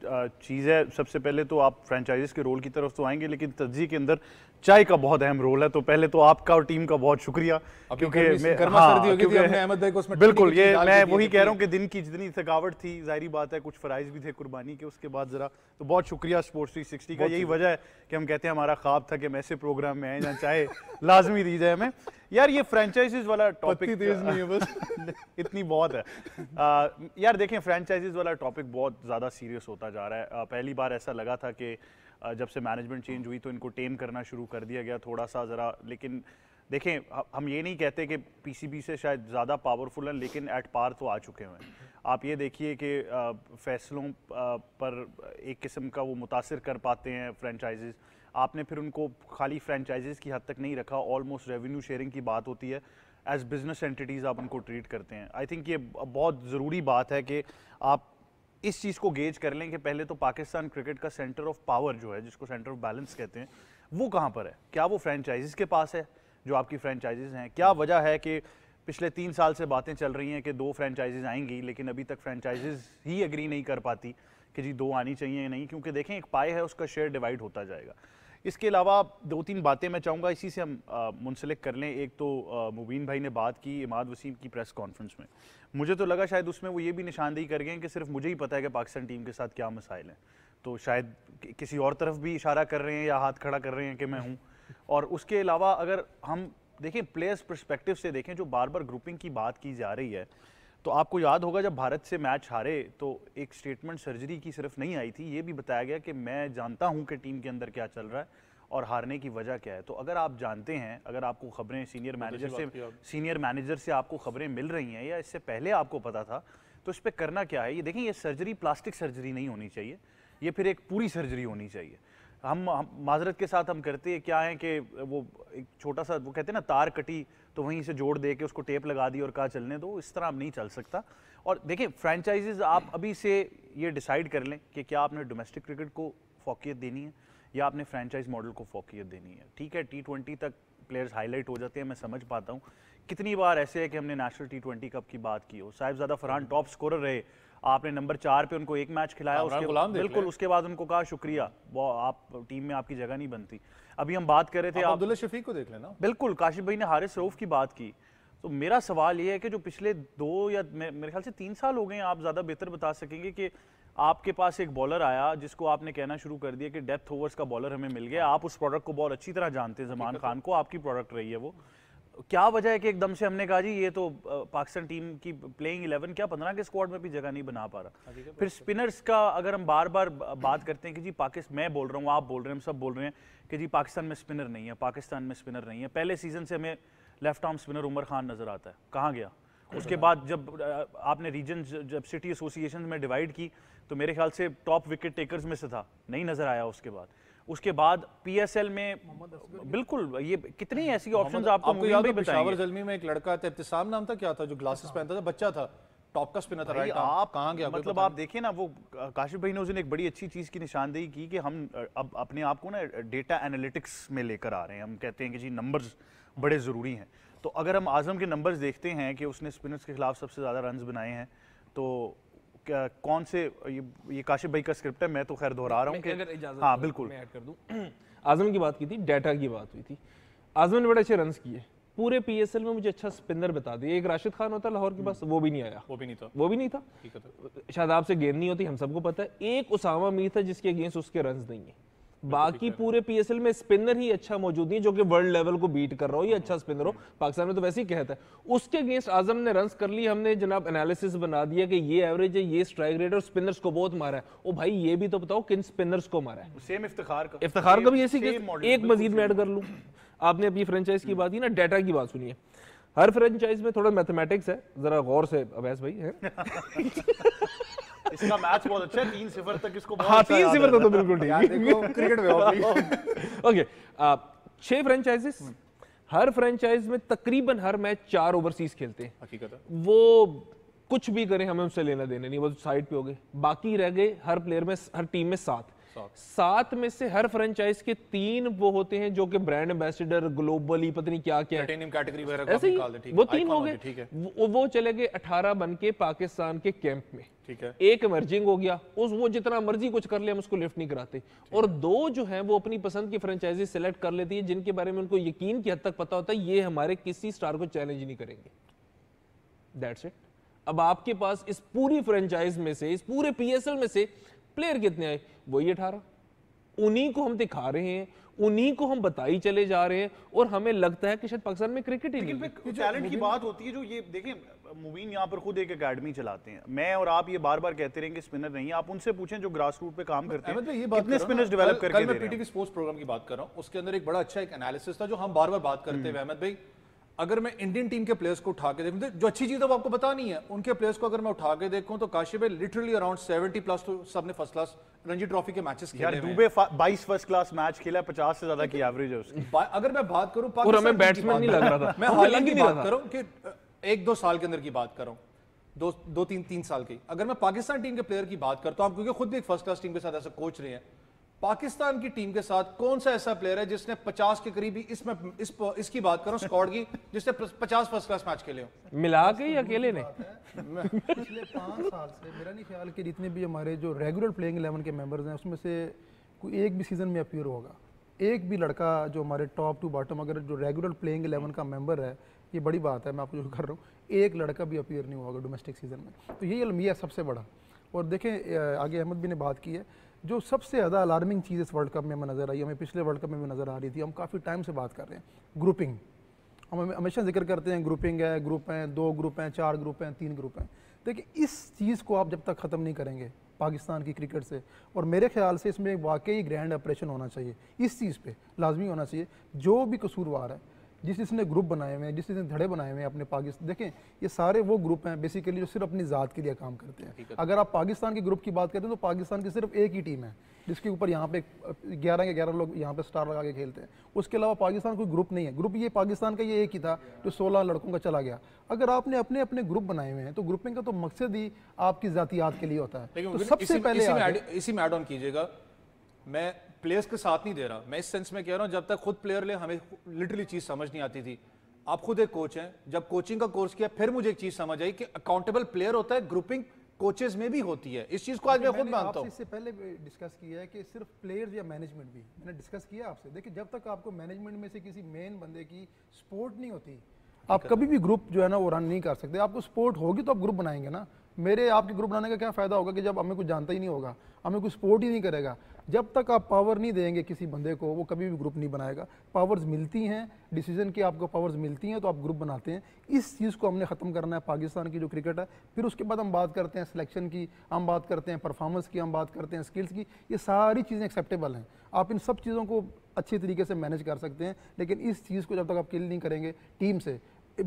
चीज़ है सबसे पहले तो आप फ्रेंचाइजीज के रोल की तरफ तो आएंगे लेकिन तजी के अंदर चाय का बहुत अहम रोल है तो पहले तो आपका और टीम का बहुत शुक्रिया क्योंकि हाँ, बिल्कुल ये मैं वही कह रहा हूँ कि दिन की जितनी थकावट थी जाहरी बात है कुछ फ़राइज भी थे कुर्बानी के उसके बाद ज़रा तो बहुत शुक्रिया स्पोर्ट्स थ्री सिक्सटी का यही वजह है कि हम कहते हैं हमारा ख्वाब था कि हम ऐसे प्रोग्राम में आए जहाँ चाहे लाजमी दी जाए हमें यार ये फ्रेंचाइजीज वाला टॉपिक इतनी बहुत है यार देखें फ्रेंचाइजीज वाला टॉपिक टॉपिक बहुत ज़्यादा सीरियस होता जा रहा है पहली बार ऐसा लगा था कि जब से मैनेजमेंट चेंज हुई तो इनको टेम करना शुरू कर दिया गया थोड़ा सा ज़रा लेकिन देखें हम ये नहीं कहते कि पीसीबी से शायद ज़्यादा पावरफुल हैं लेकिन एट पार तो आ चुके हैं आप ये देखिए कि फैसलों पर एक किस्म का वो मुतासर कर पाते हैं फ्रेंचाइजेज़ आपने फिर उनको खाली फ्रेंचाइजेज़ की हद तक नहीं रखा ऑलमोस्ट रेवेन्यू शेयरिंग की बात होती है एज बिज़नेस एंटिटीज़ आप उनको ट्रीट करते हैं आई थिंक ये बहुत ज़रूरी बात है कि आप इस चीज़ को गेज कर लें कि पहले तो पाकिस्तान क्रिकेट का सेंटर ऑफ पावर जो है जिसको सेंटर ऑफ बैलेंस कहते हैं वो कहाँ पर है क्या वो फ्रेंचाइजीज के पास है जो आपकी फ्रेंचाइजीज हैं क्या वजह है कि पिछले तीन साल से बातें चल रही हैं कि दो फ्रेंचाइजीज आएंगी लेकिन अभी तक फ्रेंचाइजीज ही एग्री नहीं कर पाती कि जी दो आनी चाहिए नहीं क्योंकि देखें एक पाए है उसका शेयर डिवाइड होता जाएगा इसके अलावा दो तीन बातें मैं चाहूँगा इसी से हम मुंसलिक कर लें एक तो मुबीन भाई ने बात की इमाद वसीम की प्रेस कॉन्फ्रेंस में मुझे तो लगा शायद उसमें वो ये भी निशानदेही कर गए कि सिर्फ मुझे ही पता है कि पाकिस्तान टीम के साथ क्या मसाइल हैं तो शायद किसी और तरफ भी इशारा कर रहे हैं या हाथ खड़ा कर रहे हैं कि मैं हूँ और उसके अलावा अगर हम देखें प्लेयर्स परस्पेक्टिव से देखें जो बार बार ग्रुपिंग की बात की जा रही है तो आपको याद होगा जब भारत से मैच हारे तो एक स्टेटमेंट सर्जरी की सिर्फ नहीं आई थी ये भी बताया गया कि मैं जानता हूँ कि टीम के अंदर क्या चल रहा है और हारने की वजह क्या है तो अगर आप जानते हैं अगर आपको खबरें सीनियर मैनेजर से सीनियर मैनेजर से आपको खबरें मिल रही हैं या इससे पहले आपको पता था तो इस पर करना क्या है ये देखें ये सर्जरी प्लास्टिक सर्जरी नहीं होनी चाहिए ये फिर एक पूरी सर्जरी होनी चाहिए हम, हम माजरत के साथ हम करते हैं क्या है कि वो एक छोटा सा वो कहते हैं ना तार कटी तो वहीं से जोड़ दे के उसको टेप लगा दी और कहा चलने दो इस तरह हम नहीं चल सकता और देखिए फ्रेंचाइजीज आप अभी से ये डिसाइड कर लें कि क्या आपने डोमेस्टिक क्रिकेट को फोकियत देनी है या आपने फ्रेंचाइज मॉडल को फोकियत देनी है ठीक है टी ट्वेंटी तक प्लेयर्स हाईलाइट हो जाते हैं मैं समझ पाता हूँ कितनी बार ऐसे है कि हमने नेशनल टी ट्वेंटी कप की बात की हो ज़्यादा फरहान टॉप हम्म। स्कोरर रहे आपने नंबर चार पे उनको एक मैच खिलाया उसके बिल्कुल उसके बाद उनको कहा शुक्रिया वो आप टीम में आपकी जगह नहीं बनती अभी हम बात कर रहे थे अब्दुल्ला शफीक को देख लेना बिल्कुल काशिफ भाई ने हारिस रऊफ की बात की तो मेरा सवाल ये है कि जो पिछले दो या मेरे ख्याल से तीन साल हो गए आप ज़्यादा बेहतर बता सकेंगे कि आपके पास एक बॉलर आया जिसको आपने कहना शुरू कर दिया कि डेप्थ ओवर्स का बॉलर हमें मिल गया हाँ। आप उस प्रोडक्ट को बहुत अच्छी तरह जानते हैं जमान खान को आपकी प्रोडक्ट रही है वो क्या वजह है कि एकदम से हमने कहा जी ये तो पाकिस्तान टीम की प्लेइंग 11 क्या 15 के स्क्वाड में भी जगह नहीं बना पा रहा तो फिर स्पिनर्स का अगर हम बार बार बात करते हैं कि जी पाकिस्तान मैं बोल रहा हूँ आप बोल रहे हैं हम सब बोल रहे हैं कि जी पाकिस्तान में स्पिनर नहीं है पाकिस्तान में स्पिनर नहीं है पहले सीजन से हमें left arm spinner Umar Khan नज़र आता है कहाँ गया उसके अच्छा। बाद जब आपने रीजन जब सिटी एसोसिएशन में डिवाइड की तो मेरे ख्याल से टॉप विकेट टेकर्स में से था नहीं नज़र आया उसके बाद उसके बाद पीएसएल में बिल्कुल ये कितनी ऐसी ऑप्शंस आपको आपको याद है जलमी में एक लड़का था इब्तिसाम नाम था क्या था जो ग्लासेस पहनता था बच्चा था टॉप का स्पिनर था राइट आप कहाँ गया मतलब आप देखें ना वो काशिफ भाई ने उसने एक बड़ी अच्छी चीज़ की निशानदेही की कि हम अब अपने आप को ना डेटा एनालिटिक्स में लेकर आ रहे हैं हम कहते हैं कि जी नंबर्स बड़े ज़रूरी हैं तो अगर हम आज़म के नंबर्स देखते हैं कि उसने स्पिनर्स के खिलाफ सबसे ज़्यादा रन बनाए हैं तो कौन से ये, ये काशिफ भाई का स्क्रिप्ट है मैं तो खैर दोहरा रहा हूँ हाँ बिल्कुल ऐड कर दूँ आजम की बात की थी डेटा की बात हुई थी आजम ने बड़े अच्छे रन किए पूरे पीएसएल में मुझे अच्छा स्पिनर बता दिया एक राशिद खान होता लाहौर के पास हम्म। वो भी नहीं आया वो भी नहीं था वो भी नहीं था तो। शायद आपसे गेंद नहीं होती हम सबको पता है एक उसामा मीर था जिसके अगेंस्ट उसके रन नहीं है बाकी पूरे पीएसएल में स्पिनर ही अच्छा मौजूद नहीं जो कि वर्ल्ड लेवल को बीट कर रहा हो ये अच्छा स्पिनर हो पाकिस्तान में तो वैसे ही कहता है उसके अगेंस्ट आजम ने रन कर ली हमने जनाब एनालिसिस बना दिया कि ये एवरेज है ये स्ट्राइक रेट और स्पिनर्स को बहुत मारा है ओ भाई ये भी तो बताओ किन स्पिनर्स को मारा है सेम इफ्तार का इफ्तार का भी ऐसी एक मजीद में ऐड कर लूँ आपने अपनी फ्रेंचाइज की बात की ना डेटा की बात सुनिए हर फ्रेंचाइज में थोड़ा मैथमेटिक्स है जरा गौर से अवैस भाई है इसका मैच बहुत अच्छा है तीन सिफर तक इसको हाँ तीन सिफर तक तो बिल्कुल ठीक क्रिकेट में ओके छह फ्रेंचाइजेस हम्म। हर फ्रेंचाइज में तकरीबन हर मैच चार ओवरसीज खेलते हैं वो कुछ भी करें हमें उनसे लेना देना नहीं वो साइड तो पे हो गए बाकी रह गए हर प्लेयर में हर टीम में सात सात में से हर फ्रेंचाइज के तीन वो होते हैं जो कि ब्रांड एम्बेसिडर ग्लोबली पता नहीं क्या क्या कैटेगरी ऐसे ही वो तीन हो गए वो, वो चले गए अठारह बन के पाकिस्तान के कैंप में एक मर्जिंग हो गया उस वो जितना मर्जी कुछ कर ले हम उसको लिफ्ट नहीं कराते और दो जो है वो अपनी पसंद की फ्रेंचाइजी सिलेक्ट कर लेती है जिनके बारे में उनको यकीन की हद तक पता होता है ये हमारे किसी स्टार को चैलेंज नहीं करेंगे दैट्स इट अब आपके पास इस पूरी फ्रेंचाइज में से इस पूरे पीएसएल में से प्लेयर कितने आए वही अठारह उन्हीं को हम दिखा रहे हैं उन्हीं को हम बताई चले जा रहे हैं और हमें लगता है कि शायद पाकिस्तान में क्रिकेट ही लेकिन टैलेंट की बात होती है जो ये देखें मुबीन यहाँ पर खुद एक एकेडमी चलाते हैं मैं और आप ये बार बार कहते रहे कि स्पिनर नहीं आप उनसे पूछें जो ग्रास रूट पे काम करते हैं ये बात कितने स्पिनर्स डेवलप करके मैं पीटीवी स्पोर्ट्स प्रोग्राम की बात कर रहा हूँ उसके अंदर एक बड़ा अच्छा एक एनालिसिस था जो हम बार बार बात करते हैं हम्म। अहमद भाई अगर मैं इंडियन टीम के प्लेयर्स को उठा के देखूँ तो जो अच्छी चीज़ है वो तो आपको बतानी है उनके प्लेयर्स को अगर मैं उठा के देखूँ तो है लिटरली अराउंड 70 प्लस तो सबने फर्स्ट क्लास रणजी ट्रॉफी के मैचेस खेले दुबे 22 फर्स्ट क्लास मैच खेला पचास से ज्यादा की एवरेज है अगर मैं बात करूँ पाकिस्तान बैट्समैन नहीं लग रहा था मैं हालांकि बात करूँ कि एक दो साल के अंदर की बात करूँ दो दो तीन तीन साल की अगर मैं पाकिस्तान टीम के प्लेयर की बात करता तो हूँ आप क्योंकि खुद भी एक फर्स्ट क्लास टीम के साथ ऐसा कोच रहे हैं पाकिस्तान की टीम के साथ कौन सा ऐसा प्लेयर है जिसने 50 के करीब इसमें इस, इसकी बात करो स्कॉड की जिसने 50 फर्स्ट क्लास मैच खेले हो मिला के या अकेले ने पिछले पाँच साल से मेरा नहीं ख्याल कि जितने भी हमारे जो रेगुलर प्लेइंग एलेवन के मेंबर्स हैं उसमें से कोई एक भी सीजन में अपियर होगा एक भी लड़का जो हमारे टॉप टू बॉटम अगर जो रेगुलर प्लेइंग एलेवन का मेंबर है ये बड़ी बात है मैं आपको जो कर रहा हूँ एक लड़का भी अपियर नहीं होगा डोमेस्टिक सीजन में तो यही अलमिया सबसे बड़ा और देखें आगे अहमद भी ने बात की है जो सबसे ज़्यादा अलार्मिंग चीज़ इस वर्ल्ड कप में हमें नज़र आई हमें पिछले वर्ल्ड कप में भी नज़र आ रही थी हम काफ़ी टाइम से बात कर रहे हैं ग्रुपिंग हम हमेशा जिक्र करते हैं ग्रुपिंग है ग्रुप हैं दो ग्रुप हैं चार ग्रुप हैं तीन ग्रुप हैं देखिए इस चीज़ को आप जब तक ख़त्म नहीं करेंगे पाकिस्तान की क्रिकेट से और मेरे ख्याल से इसमें वाकई ग्रैंड ऑपरेशन होना चाहिए इस चीज़ पर लाजमी होना चाहिए जो भी कसूरवार है जिस जिसने ग्रुप बनाए हुए हैं जिस जिसने धड़े बनाए हुए हैं अपने पाकिस्तान देखें ये सारे वो ग्रुप हैं बेसिकली जो सिर्फ अपनी ज़ात के लिए काम करते हैं अगर आप पाकिस्तान के ग्रुप की बात करते हैं तो पाकिस्तान की सिर्फ एक ही टीम है जिसके ऊपर यहाँ पे ग्यारह के ग्यारह लोग यहाँ पे स्टार लगा के खेलते हैं उसके अलावा पाकिस्तान कोई ग्रुप नहीं है ग्रुप ये पाकिस्तान का ये एक ही था जो सोलह लड़कों का चला गया अगर आपने अपने अपने ग्रुप बनाए हुए हैं तो ग्रुपिंग का तो मकसद ही आपकी जातियात के लिए होता है तो सबसे पहले इसी में ऐड ऑन कीजिएगा मैं प्लेयर्स के साथ नहीं दे रहा मैं इस सेंस में कह रहा हूँ जब तक खुद प्लेयर ले हमें लिटरली चीज़ समझ नहीं आती थी आप खुद एक कोच हैं जब कोचिंग का कोर्स किया फिर मुझे एक चीज़ समझ आई कि अकाउंटेबल प्लेयर होता है ग्रुपिंग कोचेज में भी होती है इस चीज़ को आज मैं खुद मानता हूँ इससे पहले डिस्कस किया है कि सिर्फ प्लेयर्स या मैनेजमेंट भी मैंने डिस्कस किया आपसे देखिए जब तक आपको मैनेजमेंट में से किसी मेन बंदे की सपोर्ट नहीं होती आप कभी भी ग्रुप जो है ना वो रन नहीं कर सकते आपको सपोर्ट होगी तो आप ग्रुप बनाएंगे ना मेरे आपके ग्रुप बनाने का क्या फ़ायदा होगा कि जब हमें कुछ जानता ही नहीं होगा हमें कुछ सपोर्ट ही नहीं करेगा जब तक आप पावर नहीं देंगे किसी बंदे को वो कभी भी ग्रुप नहीं बनाएगा पावर्स मिलती हैं डिसीजन की आपको पावर्स मिलती हैं तो आप ग्रुप बनाते हैं इस चीज़ को हमने ख़त्म करना है पाकिस्तान की जो क्रिकेट है फिर उसके बाद हम बात करते हैं सिलेक्शन की हम बात करते हैं परफॉर्मेंस की हम बात करते हैं स्किल्स की ये सारी चीज़ें एक्सेप्टेबल हैं आप इन सब चीज़ों को अच्छे तरीके से मैनेज कर सकते हैं लेकिन इस चीज़ को जब तक आप किल नहीं करेंगे टीम से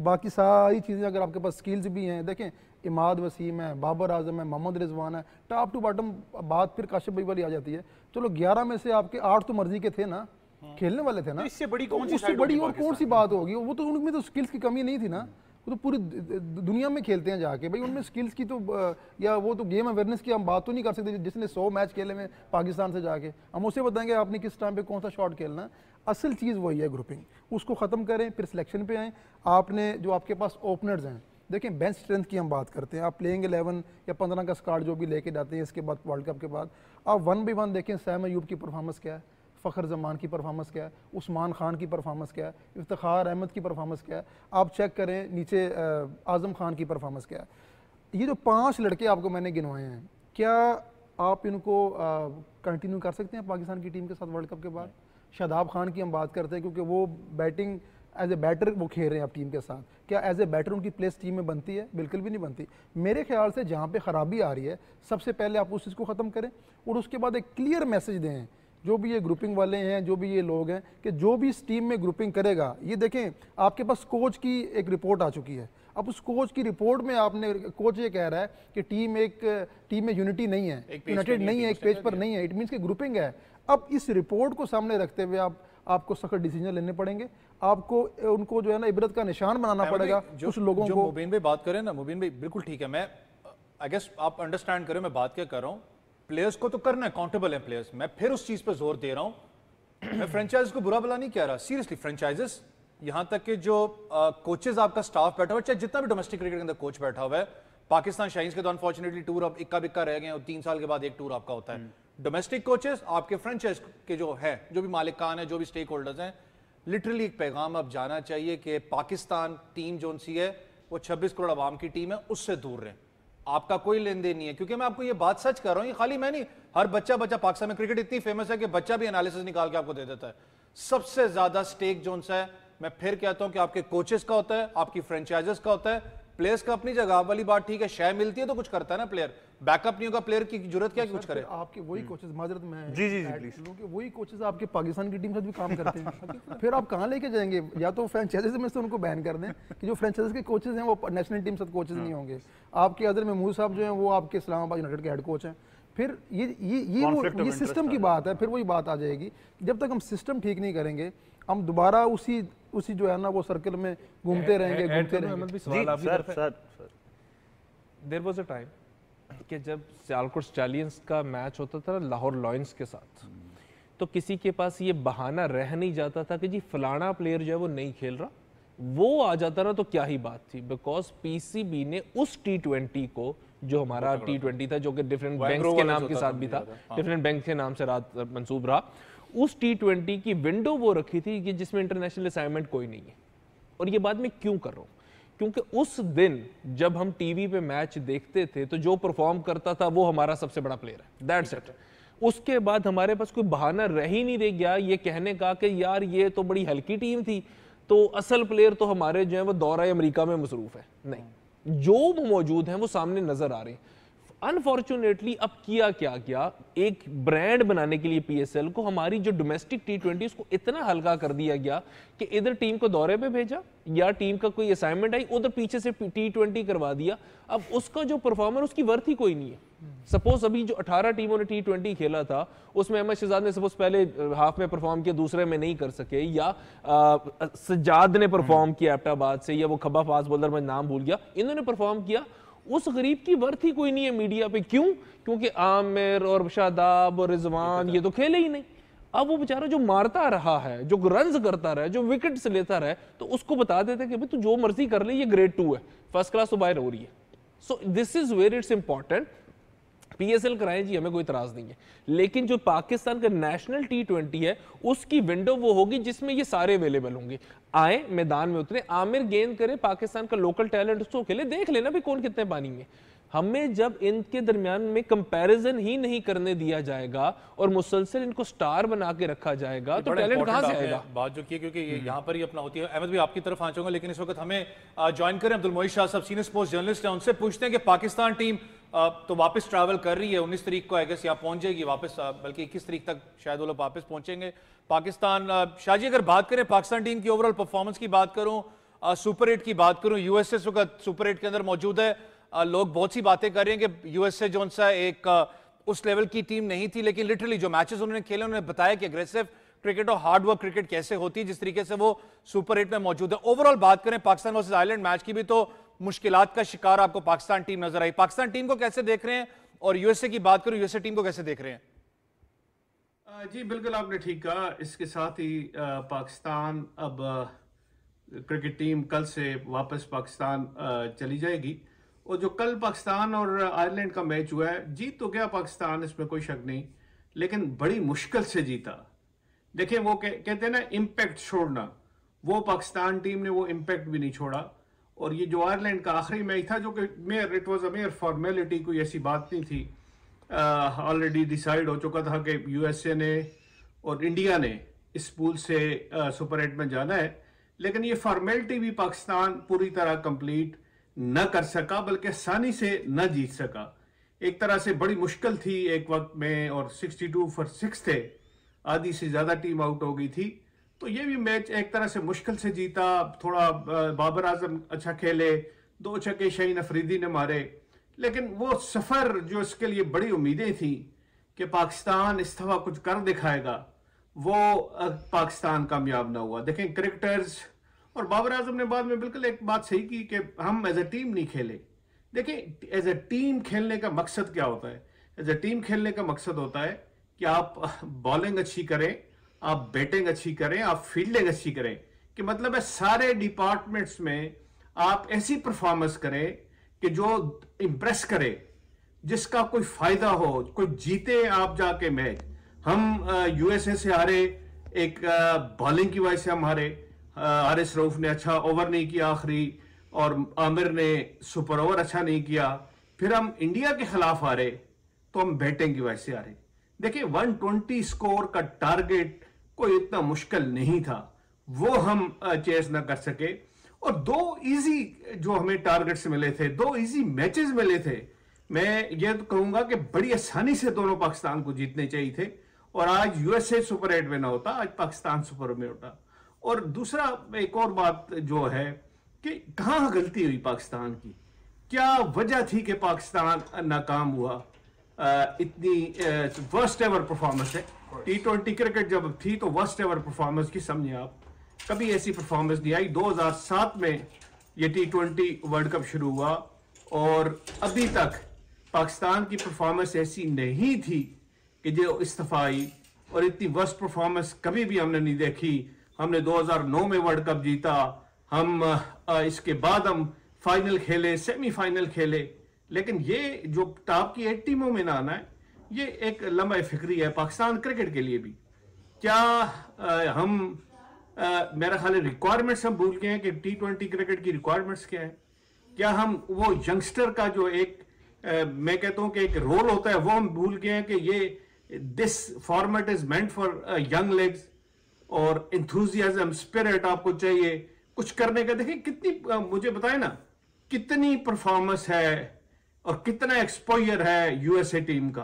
बाकी सारी चीज़ें अगर आपके पास स्किल्स भी हैं देखें इमाद वसीम है बाबर आजम है मोहम्मद रिजवान है टॉप टू बॉटम बात फिर काशिप भाई वाली आ जाती है चलो तो ग्यारह में से आपके आठ तो मर्जी के थे ना हाँ। खेलने वाले थे ना तो इससे बड़ी कौन सी उससे बड़ी और कौन सी बात होगी वो तो उनमें तो स्किल्स की कमी नहीं थी ना वो तो पूरी दुनिया में खेलते हैं जाके भाई उनमें स्किल्स की तो या वो तो गेम अवेयरनेस की हम बात तो नहीं कर सकते जिसने सौ मैच खेले में पाकिस्तान से जाके हम उसे बताएंगे आपने किस टाइम पे कौन सा शॉट खेलना है असल चीज़ वही है ग्रुपिंग उसको ख़त्म करें फिर सिलेक्शन पे आएँ आपने जो आपके पास ओपनर्स हैं देखें बेंच स्ट्रेंथ की हम बात करते हैं आप प्लेइंग एलेवन या पंद्रह का स्कार्ड जो भी लेके जाते हैं इसके बाद वर्ल्ड कप के बाद आप वन बाई वन देखें सैम ऐब की परफॉर्मेंस क्या है फ़खर जमान की परफॉर्मेंस क्या है उस्मान खान की परफॉर्मेंस क्या है इफ्तार अहमद की परफॉर्मेंस क्या है आप चेक करें नीचे आज़म खान की परफॉर्मेंस क्या है ये जो पाँच लड़के आपको मैंने गिनवाए हैं क्या आप इनको कंटिन्यू कर सकते हैं पाकिस्तान की टीम के साथ वर्ल्ड कप के बाद शादाब खान की हम बात करते हैं क्योंकि वो बैटिंग एज ए बैटर वो खेल रहे हैं आप टीम के साथ क्या एज ए बैटर उनकी प्लेस टीम में बनती है बिल्कुल भी नहीं बनती मेरे ख्याल से जहाँ पे खराबी आ रही है सबसे पहले आप उस चीज़ को ख़त्म करें और उसके बाद एक क्लियर मैसेज दें जो भी ये ग्रुपिंग वाले हैं जो भी ये लोग हैं कि जो भी इस टीम में ग्रुपिंग करेगा ये देखें आपके पास कोच की एक रिपोर्ट आ चुकी है अब उस कोच की रिपोर्ट में आपने कोच ये कह रहा है कि टीम एक टीम में यूनिटी नहीं है यूनाइटेड नहीं है एक पेज पर नहीं है इट मीन्स कि ग्रुपिंग है अब इस रिपोर्ट को सामने रखते हुए आप आपको सख्त डिसीजन लेने पड़ेंगे आपको उनको जो है ना इबरत का निशान बनाना पड़ेगा उस लोगों जो को मुबीन भाई बात करें ना मुबीन भाई बिल्कुल ठीक है मैं आई गेस आप अंडरस्टैंड करें मैं बात क्या कर रहा हूँ प्लेयर्स को तो करना अकाउंटेबल है प्लेयर्स मैं फिर उस चीज़ पर जोर दे रहा हूँ मैं फ्रेंचाइज को बुरा भला नहीं कह रहा सीरियसली फ्रेंचाइजेस यहाँ तक कि जो कोचेज आपका स्टाफ बैठा हुआ चाहे जितना भी डोमेस्टिक क्रिकेट के अंदर कोच बैठा हुआ है पाकिस्तान शाइन्स के तो अनफॉर्चुनेटली टूर अब इक्का बिक्का रह गए और तीन साल के बाद एक टूर आपका होता है डोमेस्टिक कोचेस आपके फ्रेंचाइज के जो है जो भी मालिकान है जो भी स्टेक होल्डर्स हैं लिटरली एक पैगाम अब जाना चाहिए कि पाकिस्तान टीम जो सी है वो 26 करोड़ आवाम की टीम है उससे दूर रहें आपका कोई लेन देन नहीं है क्योंकि मैं आपको ये बात सच कर रहा हूँ खाली मैं नहीं हर बच्चा बच्चा पाकिस्तान में क्रिकेट इतनी फेमस है कि बच्चा भी एनालिसिस निकाल के आपको दे देता है सबसे ज्यादा स्टेक जोन सा है मैं फिर कहता हूँ कि आपके कोचेस का होता है आपकी फ्रेंचाइजेस का होता है प्लेयर्स का अपनी जगह वाली बात ठीक है शय मिलती है तो कुछ करता है ना प्लेयर बैकअप नहीं होगा प्लेयर की जरूरत क्या कुछ करे आपके वही कोचेज माजरत में जी जी जी वही कोचेज आपके पाकिस्तान की टीम साथ भी काम करते हैं फिर आप कहाँ लेके जाएंगे या तो फ्रेंचाइजी में से उनको बैन कर दें कि जो फ्रेंचाइज के कोचेज हैं वो नेशनल टीम साथ कोचेज हम्म। नहीं होंगे आपके अदर महमूद साहब जो है वो आपके इस्लामाबाद यूनाइटेड के हेड कोच हैं फिर ये ये ये वो ये सिस्टम की बात है फिर वही बात आ जाएगी जब तक हम सिस्टम ठीक नहीं करेंगे हम दोबारा उसी उसी जो है ना वो सर्कल में घूमते रहेंगे घूमते रहेंगे देर वॉज अ टाइम कि जब सियालकोट स्टालियंस का मैच होता था ना लाहौर लॉयंस के साथ तो किसी के पास ये बहाना रह नहीं जाता था कि जी फलाना प्लेयर जो है वो नहीं खेल रहा वो आ जाता ना तो क्या ही बात थी बिकॉज पीसीबी ने उस टी ट्वेंटी को जो हमारा टी ट्वेंटी था जो कि डिफरेंट बैंक के नाम के साथ भी था डिफरेंट बैंक हाँ। के नाम से रात मंसूब रहा उस टी ट्वेंटी की विंडो वो रखी थी कि जिसमें इंटरनेशनल असाइनमेंट कोई नहीं है और ये बात मैं क्यों कर रहा हूँ क्योंकि उस दिन जब हम टीवी पे मैच देखते थे तो जो परफॉर्म करता था वो हमारा सबसे बड़ा प्लेयर है दैट्स इट उसके बाद हमारे पास कोई बहाना रह ही नहीं रह गया ये कहने का कि यार ये तो बड़ी हल्की टीम थी तो असल प्लेयर तो हमारे जो है वो दौरा अमरीका में मसरूफ है नहीं हाँ। जो मौजूद हैं वो सामने नजर आ रहे हैं अनफॉर्चुनेटली अब किया क्या गया एक ब्रांड बनाने के लिए पीएसएल को हमारी जो डोमेस्टिक टी ट्वेंटी उसको इतना हल्का कर दिया गया कि इधर टीम को दौरे पे भेजा या टीम का कोई असाइनमेंट आई उधर पीछे से टी ट्वेंटी करवा दिया अब उसका जो परफॉर्मर उसकी वर्थ ही कोई नहीं है सपोज अभी जो 18 टीमों ने टी ट्वेंटी खेला था उसमें अहमद शहजाद ने सपोज पहले हाफ में परफॉर्म किया दूसरे में नहीं कर सके या सजाद ने परफॉर्म किया एप्टाबाद से या वो खबा फास्ट बॉलर में नाम भूल गया इन्होंने परफॉर्म किया उस गरीब की वर्थ ही कोई नहीं है मीडिया पे क्यों क्योंकि आमिर और शादाब और रिजवान ये तो खेले ही नहीं अब वो बेचारा जो मारता रहा है जो रन करता रहा है जो विकेट लेता रहा है तो उसको बता देते कि भाई तू जो मर्जी कर ले ये ग्रेड टू है फर्स्ट क्लास तो बाहर हो रही है so this is where it's important PSL कराएं जी हमें कोई इतराज नहीं है लेकिन जो पाकिस्तान का नेशनल टी ट्वेंटी है उसकी विंडो वो होगी जिसमें ये सारे अवेलेबल होंगे आए मैदान में उतरे आमिर गेंद करे पाकिस्तान का लोकल टैलेंट उसको खेले देख लेना भी कौन कितने पानी में हमें जब इनके दरमियान में कंपैरिजन ही नहीं करने दिया जाएगा और मुसलसल इनको स्टार बना के रखा जाएगा तो टैलेंट कहां से आएगा बात जो की क्योंकि हम्म। यहां पर ही अपना होती है अहमद भी आपकी तरफ आ जाऊंगा लेकिन इस वक्त हमें ज्वाइन करें अब्दुल मोहित शाह साहब सीनियर स्पोर्ट्स जर्नलिस्ट हैं उनसे पूछते हैं कि पाकिस्तान टीम तो वापस ट्रैवल कर रही है 19 तरीक को आई गेस यहाँ पहुंच जाएगी वापस बल्कि 21 तरीक तक शायद वो लोग वापस पहुंचेंगे पाकिस्तान शाहजी अगर बात करें पाकिस्तान टीम की ओवरऑल परफॉर्मेंस की बात करूं सुपर एट की बात करूं यूएसए वक्त सुपर एट के अंदर मौजूद है लोग बहुत सी बातें कर रहे हैं कि यूएसए जो सा एक उस लेवल की टीम नहीं थी लेकिन लिटरली जो मैचेस उन्होंने खेले उन्होंने बताया कि अग्रेसिव क्रिकेट और हार्डवर्क क्रिकेट कैसे होती है जिस तरीके से वो सुपर एट में मौजूद है ओवरऑल बात करें पाकिस्तान वर्सेज आयलैंड मैच की भी तो मुश्किल का शिकार आपको पाकिस्तान टीम नजर आई पाकिस्तान टीम को कैसे देख रहे हैं और यूएसए की बात करूं यूएसए टीम को कैसे देख रहे हैं जी बिल्कुल आपने ठीक कहा इसके साथ ही पाकिस्तान अब क्रिकेट टीम कल से वापस पाकिस्तान चली जाएगी और जो कल पाकिस्तान और आयरलैंड का मैच हुआ है जीत तो गया पाकिस्तान इसमें कोई शक नहीं लेकिन बड़ी मुश्किल से जीता देखिए वो कह, कहते हैं ना इम्पैक्ट छोड़ना वो पाकिस्तान टीम ने वो इम्पैक्ट भी नहीं छोड़ा और ये जो आयरलैंड का आखिरी मैच था जो कि mere it was a mere formality कोई ऐसी बात नहीं थी ऑलरेडी डिसाइड हो चुका था कि यूएसए ने और इंडिया ने इस पूल से सुपर एट में जाना है लेकिन ये फॉर्मेलिटी भी पाकिस्तान पूरी तरह कंप्लीट न कर सका बल्कि आसानी से न जीत सका एक तरह से बड़ी मुश्किल थी एक वक्त में और 62 फॉर सिक्स थे आधी से ज़्यादा टीम आउट हो गई थी तो ये भी मैच एक तरह से मुश्किल से जीता थोड़ा बाबर आजम अच्छा खेले दो छक्के शहीन अफरीदी ने मारे लेकिन वो सफ़र जो इसके लिए बड़ी उम्मीदें थी कि पाकिस्तान इस दफ़ा कुछ कर दिखाएगा वो पाकिस्तान कामयाब ना हुआ देखें क्रिकेटर्स और बाबर आजम ने बाद में बिल्कुल एक बात सही की कि हम एज ए टीम नहीं खेले देखें एज ए टीम खेलने का मकसद क्या होता है एज ए टीम खेलने का मकसद होता है कि आप बॉलिंग अच्छी करें आप बैटिंग अच्छी करें आप फील्डिंग अच्छी करें कि मतलब है सारे डिपार्टमेंट्स में आप ऐसी परफॉर्मेंस करें कि जो इम्प्रेस करे जिसका कोई फायदा हो कोई जीते आप जाके मैच हम यूएसए से हारे एक बॉलिंग की वजह से हम हारे आर एस रऊफ ने अच्छा ओवर नहीं किया आखिरी और आमिर ने सुपर ओवर अच्छा नहीं किया फिर हम इंडिया के खिलाफ हारे तो हम बैटिंग की वजह से हारे देखिए 120 स्कोर का टारगेट कोई इतना मुश्किल नहीं था वो हम चेस ना कर सके और दो इजी जो हमें टारगेट्स मिले थे दो इजी मैचेस मिले थे मैं ये तो कहूंगा कि बड़ी आसानी से दोनों पाकिस्तान को जीतने चाहिए थे और आज यूएसए सुपर एट में ना होता आज पाकिस्तान सुपर में होता और दूसरा एक और बात जो है कि कहाँ गलती हुई पाकिस्तान की क्या वजह थी कि पाकिस्तान नाकाम हुआ इतनी वर्स्ट एवर परफॉर्मेंस है टी ट्वेंटी क्रिकेट जब थी तो वर्स्ट एवर परफॉर्मेंस की समझे आप कभी ऐसी परफॉर्मेंस नहीं आई 2007 में ये टी ट्वेंटी वर्ल्ड कप शुरू हुआ और अभी तक पाकिस्तान की परफॉर्मेंस ऐसी नहीं थी कि जो इस्तीफा आई और इतनी वर्स्ट परफॉर्मेंस कभी भी हमने नहीं देखी हमने 2009 में वर्ल्ड कप जीता हम uh, इसके बाद हम फाइनल खेले सेमीफाइनल खेले लेकिन ये जो टॉप की एट टीमों में ना आना है ये एक लंबा फिक्री है पाकिस्तान क्रिकेट के लिए भी क्या आ, हम आ, मेरा ख्याल रिक्वायरमेंट्स हम भूल गए हैं कि टी ट्वेंटी क्रिकेट की रिक्वायरमेंट्स क्या है क्या हम वो यंगस्टर का जो एक आ, मैं कहता हूँ कि एक रोल होता है वो हम भूल गए हैं कि ये this format is meant for young legs और इंथ्यूजियाजम स्पिरिट आपको चाहिए कुछ करने का देखिए कितनी आ, मुझे बताए ना कितनी परफॉर्मेंस है और कितना एक्सपोयर है यूएसए टीम का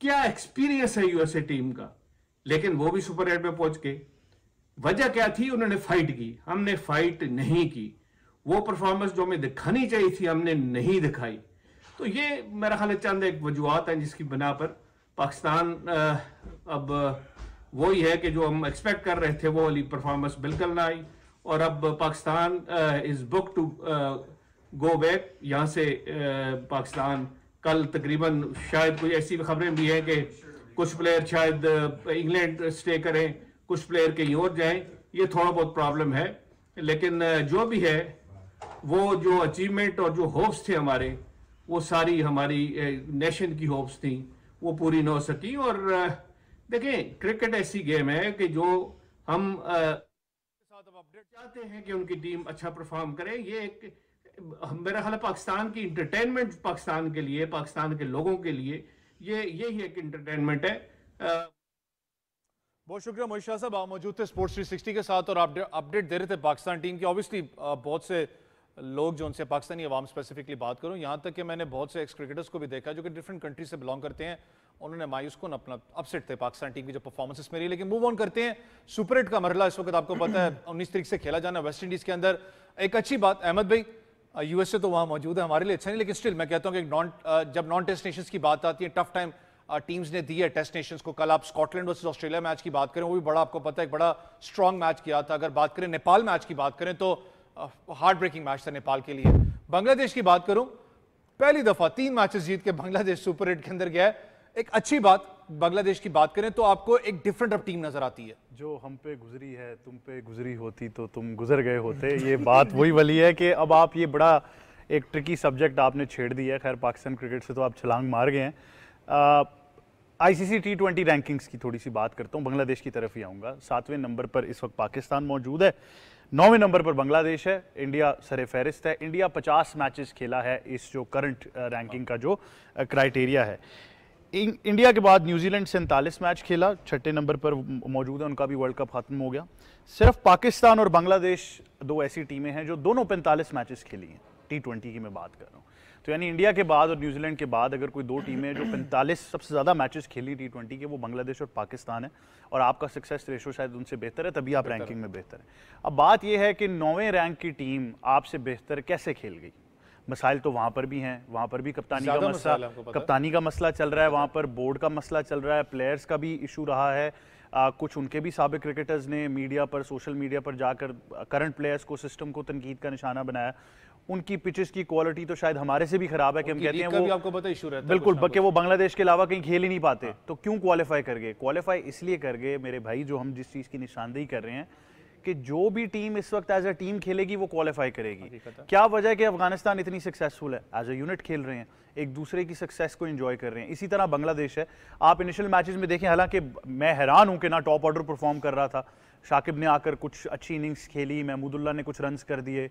क्या एक्सपीरियंस है यूएसए टीम का लेकिन वो भी सुपर एट में पहुंच गए वजह क्या थी उन्होंने फाइट की हमने फाइट नहीं की वो परफॉर्मेंस जो हमें दिखानी चाहिए थी हमने नहीं दिखाई तो ये मेरा ख्याल चंद एक वजुहत हैं जिसकी बिना पर पाकिस्तान अब वही है कि जो हम एक्सपेक्ट कर रहे थे वो वाली परफॉर्मेंस बिल्कुल ना आई और अब Pakistan is book to go back यहाँ से पाकिस्तान कल तकरीबन शायद कोई ऐसी खबरें भी हैं कि कुछ प्लेयर शायद इंग्लैंड स्टे करें कुछ प्लेयर कहीं और जाएं ये थोड़ा बहुत प्रॉब्लम है लेकिन जो भी है वो जो अचीवमेंट और जो होप्स थे हमारे वो सारी हमारी नेशन की होप्स थी वो पूरी ना हो सकी और देखें क्रिकेट ऐसी गेम है कि जो हम अपडेट चाहते हैं कि उनकी टीम अच्छा परफॉर्म करे ये एक मेरा ख्याल पाकिस्तान की इंटरटेनमेंट पाकिस्तान के लिए पाकिस्तान के लोगों के लिए ये यही एक इंटरटेनमेंट है आ, बहुत शुक्रिया मोहित शाह साहब आप मौजूद थे स्पोर्ट्स 360 के साथ और अपडेट दे रहे थे पाकिस्तान टीम की ऑब्वियसली बहुत से लोग जो उनसे पाकिस्तानी अवाम स्पेसिफिकली बात करूं यहाँ तक कि मैंने बहुत से एक्स क्रिकेटर्स को भी देखा जो कि डिफरेंट कंट्री से बिलोंग करते हैं उन्होंने मायूस को अपना अपसेट थे पाकिस्तान टीम की जो परफॉर्मेंसेस मेरी लेकिन मूव ऑन करते हैं सुपर एट का मरला इस वक्त आपको पता है उन्नीस तरीक से खेला जाना वेस्ट इंडीज़ के अंदर एक अच्छी बात अहमद भाई यूएसए तो वहां मौजूद है हमारे लिए अच्छा नहीं लेकिन स्टिल मैं कहता हूँ कि नॉन जब नॉन टेस्ट नेशंस की बात आती है टफ टाइम टीम्स ने दी है टेस्ट नेशंस को कल आप स्कॉटलैंड वर्सेज ऑस्ट्रेलिया मैच की बात करें वो भी बड़ा आपको पता है एक बड़ा स्ट्रॉन्ग मैच किया था अगर बात करें नेपाल मैच की बात करें तो हार्ड ब्रेकिंग मैच था नेपाल के लिए बांग्लादेश की बात करूं पहली दफा तीन मैचेस जीत के बांग्लादेश सुपर एट के अंदर गया है एक अच्छी बात बांग्लादेश की बात करें तो आपको एक डिफरेंट अब टीम नजर आती है जो हम पे गुजरी है तुम पे गुजरी होती तो तुम गुजर गए होते ये बात वही वाली है कि अब आप ये बड़ा एक ट्रिकी सब्जेक्ट आपने छेड़ दिया है खैर पाकिस्तान क्रिकेट से तो आप छलांग मार गए हैं आईसीसी टी ट्वेंटी रैंकिंग्स की थोड़ी सी बात करता हूँ बांग्लादेश की तरफ ही आऊँगा सातवें नंबर पर इस वक्त पाकिस्तान मौजूद है नौवें नंबर पर बांग्लादेश है इंडिया सर फहरिस्त है इंडिया पचास मैचेस खेला है इस जो करंट रैंकिंग का जो क्राइटेरिया है इंडिया के बाद न्यूजीलैंड सैंतालीस मैच खेला छठे नंबर पर मौजूद है उनका भी वर्ल्ड कप खत्म हो गया सिर्फ पाकिस्तान और बांग्लादेश दो ऐसी टीमें हैं जो दोनों पैंतालीस मैचेस खेली हैं टी ट्वेंटी की मैं बात कर रहा हूँ तो यानी इंडिया के बाद और न्यूजीलैंड के बाद अगर कोई दो टीमें जो पैंतालीस सबसे ज़्यादा मैचेस खेली टी ट्वेंटी के वो बांग्लादेश और पाकिस्तान है और आपका सक्सेस रेशो शायद उनसे बेहतर है तभी आप रैंकिंग में बेहतर है अब बात यह है कि नौवें रैंक की टीम आपसे बेहतर कैसे खेल गई मसाइल तो वहाँ पर भी हैं वहाँ पर भी कप्तानी का मसला कप्तानी का मसला चल रहा है वहाँ पर बोर्ड का मसला चल रहा है प्लेयर्स का भी इशू रहा है आ, कुछ उनके भी सबक क्रिकेटर्स ने मीडिया पर सोशल मीडिया पर जाकर करंट प्लेयर्स को सिस्टम को तनकीद का निशाना बनाया उनकी पिचेस की क्वालिटी तो शायद हमारे से भी खराब है कि हम कहते हैं वो आपको पता इशू रहता बिल्कुल बल्कि वो बांग्लादेश के अलावा कहीं खेल ही नहीं पाते हाँ। तो क्यों क्वालिफाई कर गए क्वालिफाई इसलिए कर गए मेरे भाई जो हम जिस चीज़ की निशानदेही कर रहे हैं कि जो भी टीम इस वक्त एज ए टीम खेलेगी वो क्वालिफाई करेगी हाँ, क्या वजह है कि अफगानिस्तान इतनी सक्सेसफुल है एज ए यूनिट खेल रहे हैं एक दूसरे की सक्सेस को एंजॉय कर रहे हैं इसी तरह बांग्लादेश है आप इनिशियल मैचेस में देखें हालांकि मैं हैरान हूं कि ना टॉप ऑर्डर परफॉर्म कर रहा था शाकिब ने आकर कुछ अच्छी इनिंग्स खेली महमूदुल्ला ने कुछ रन कर दिए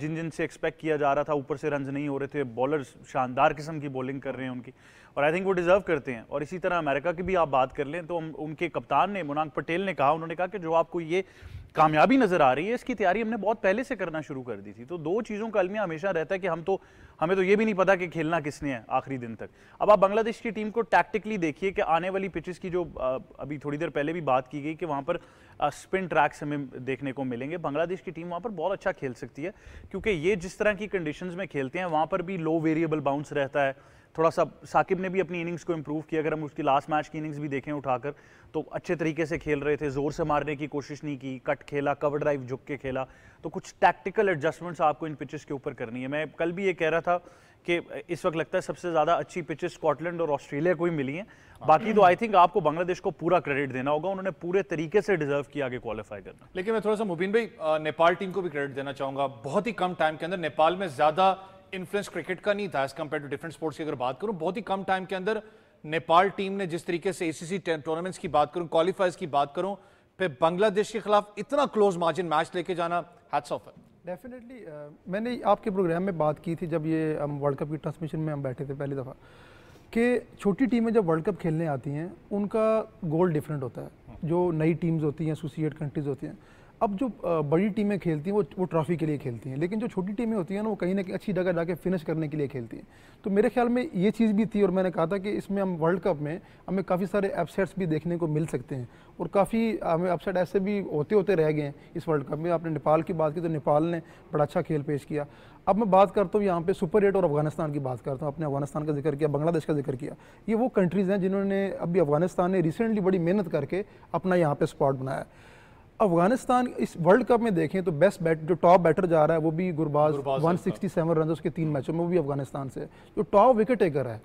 जिन जिन से एक्सपेक्ट किया जा रहा था ऊपर से रन नहीं हो रहे थे बॉलर शानदार किस्म की बॉलिंग कर रहे हैं उनकी और आई थिंक वो डिज़र्व करते हैं और इसी तरह अमेरिका की भी आप बात कर लें तो उनके कप्तान ने मुनाक पटेल ने कहा उन्होंने कहा कि जो आपको ये कामयाबी नज़र आ रही है इसकी तैयारी हमने बहुत पहले से करना शुरू कर दी थी तो दो चीज़ों का अलमिया हमेशा रहता है कि हम तो हमें तो ये भी नहीं पता कि खेलना किसने है आखिरी दिन तक अब आप बांग्लादेश की टीम को टैक्टिकली देखिए कि आने वाली पिचेस की जो अभी थोड़ी देर पहले भी बात की गई कि वहाँ पर स्पिन ट्रैक्स हमें देखने को मिलेंगे बांग्लादेश की टीम वहाँ पर बहुत अच्छा खेल सकती है क्योंकि ये जिस तरह की कंडीशन में खेलते हैं वहाँ पर भी लो वेरिएबल बाउंस रहता है थोड़ा सा साकिब ने भी अपनी इनिंग्स को इम्प्रूव किया अगर हम उसकी लास्ट मैच की इनिंग्स भी देखें उठाकर तो अच्छे तरीके से खेल रहे थे ज़ोर से मारने की कोशिश नहीं की कट खेला कवर ड्राइव झुक के खेला तो कुछ टैक्टिकल एडजस्टमेंट्स आपको इन पिचेस के ऊपर करनी है मैं कल भी ये कह रहा था कि इस वक्त लगता है सबसे ज़्यादा अच्छी पिचेस स्कॉटलैंड और ऑस्ट्रेलिया को ही मिली हैं बाकी तो आई थिंक आपको बांग्लादेश को पूरा क्रेडिट देना होगा उन्होंने पूरे तरीके से डिजर्व किया आगे क्वालिफाई करना लेकिन मैं थोड़ा सा मुबीन भाई नेपाल टीम को भी क्रेडिट देना चाहूँगा बहुत ही कम टाइम के अंदर नेपाल में ज़्यादा इन्फ्लुएंस क्रिकेट का नहीं था as compared to different sports की अगर बात करूं बहुत ही कम टाइम के अंदर नेपाल टीम ने जिस तरीके से एसीसी टूर्नामेंट्स की बात करूं क्वालिफायर्स की बात करूं फिर बांग्लादेश के खिलाफ इतना क्लोज मार्जिन मैच लेके जाना हैट्स ऑफ है डेफिनेटली uh, मैंने आपके प्रोग्राम में बात की थी जब ये हम वर्ल्ड कप की ट्रांसमिशन में हम बैठे थे पहली दफ़ा कि छोटी टीमें जब वर्ल्ड कप खेलने आती हैं उनका गोल डिफरेंट होता है हाँ। जो नई टीम्स होती हैं एसोसिएट कंट्रीज़ होती हैं अब जो बड़ी टीमें खेलती हैं वो वो ट्रॉफी के लिए खेलती हैं लेकिन जो छोटी टीमें होती हैं ना वो कहीं ना कहीं अच्छी जगह जाके फिनिश करने के लिए खेलती हैं तो मेरे ख्याल में ये चीज़ भी थी और मैंने कहा था कि इसमें हम वर्ल्ड कप में हमें काफ़ी सारे अपसेट्स भी देखने को मिल सकते हैं और काफ़ी हमें अपसेट ऐसे भी होते होते रह गए हैं इस वर्ल्ड कप में आपने नेपाल की बात की तो नेपाल ने बड़ा अच्छा खेल पेश किया अब मैं बात करता हूँ यहाँ पे सुपर एट और अफगानिस्तान की बात करता हूँ आपने अफगानिस्तान का जिक्र किया बांग्लादेश का जिक्र किया ये वो कंट्रीज़ हैं जिन्होंने अभी अफगानिस्तान ने रिसेंटली बड़ी मेहनत करके अपना यहाँ पे स्पॉट बनाया अफगानिस्तान इस वर्ल्ड कप में देखें तो बेस्ट बैट जो टॉप बैटर जा रहा है वो भी गुरबाज 167 रन उसके तीन मैचों हाँ। में वो भी अफगानिस्तान से जो टॉप विकेट टेकर है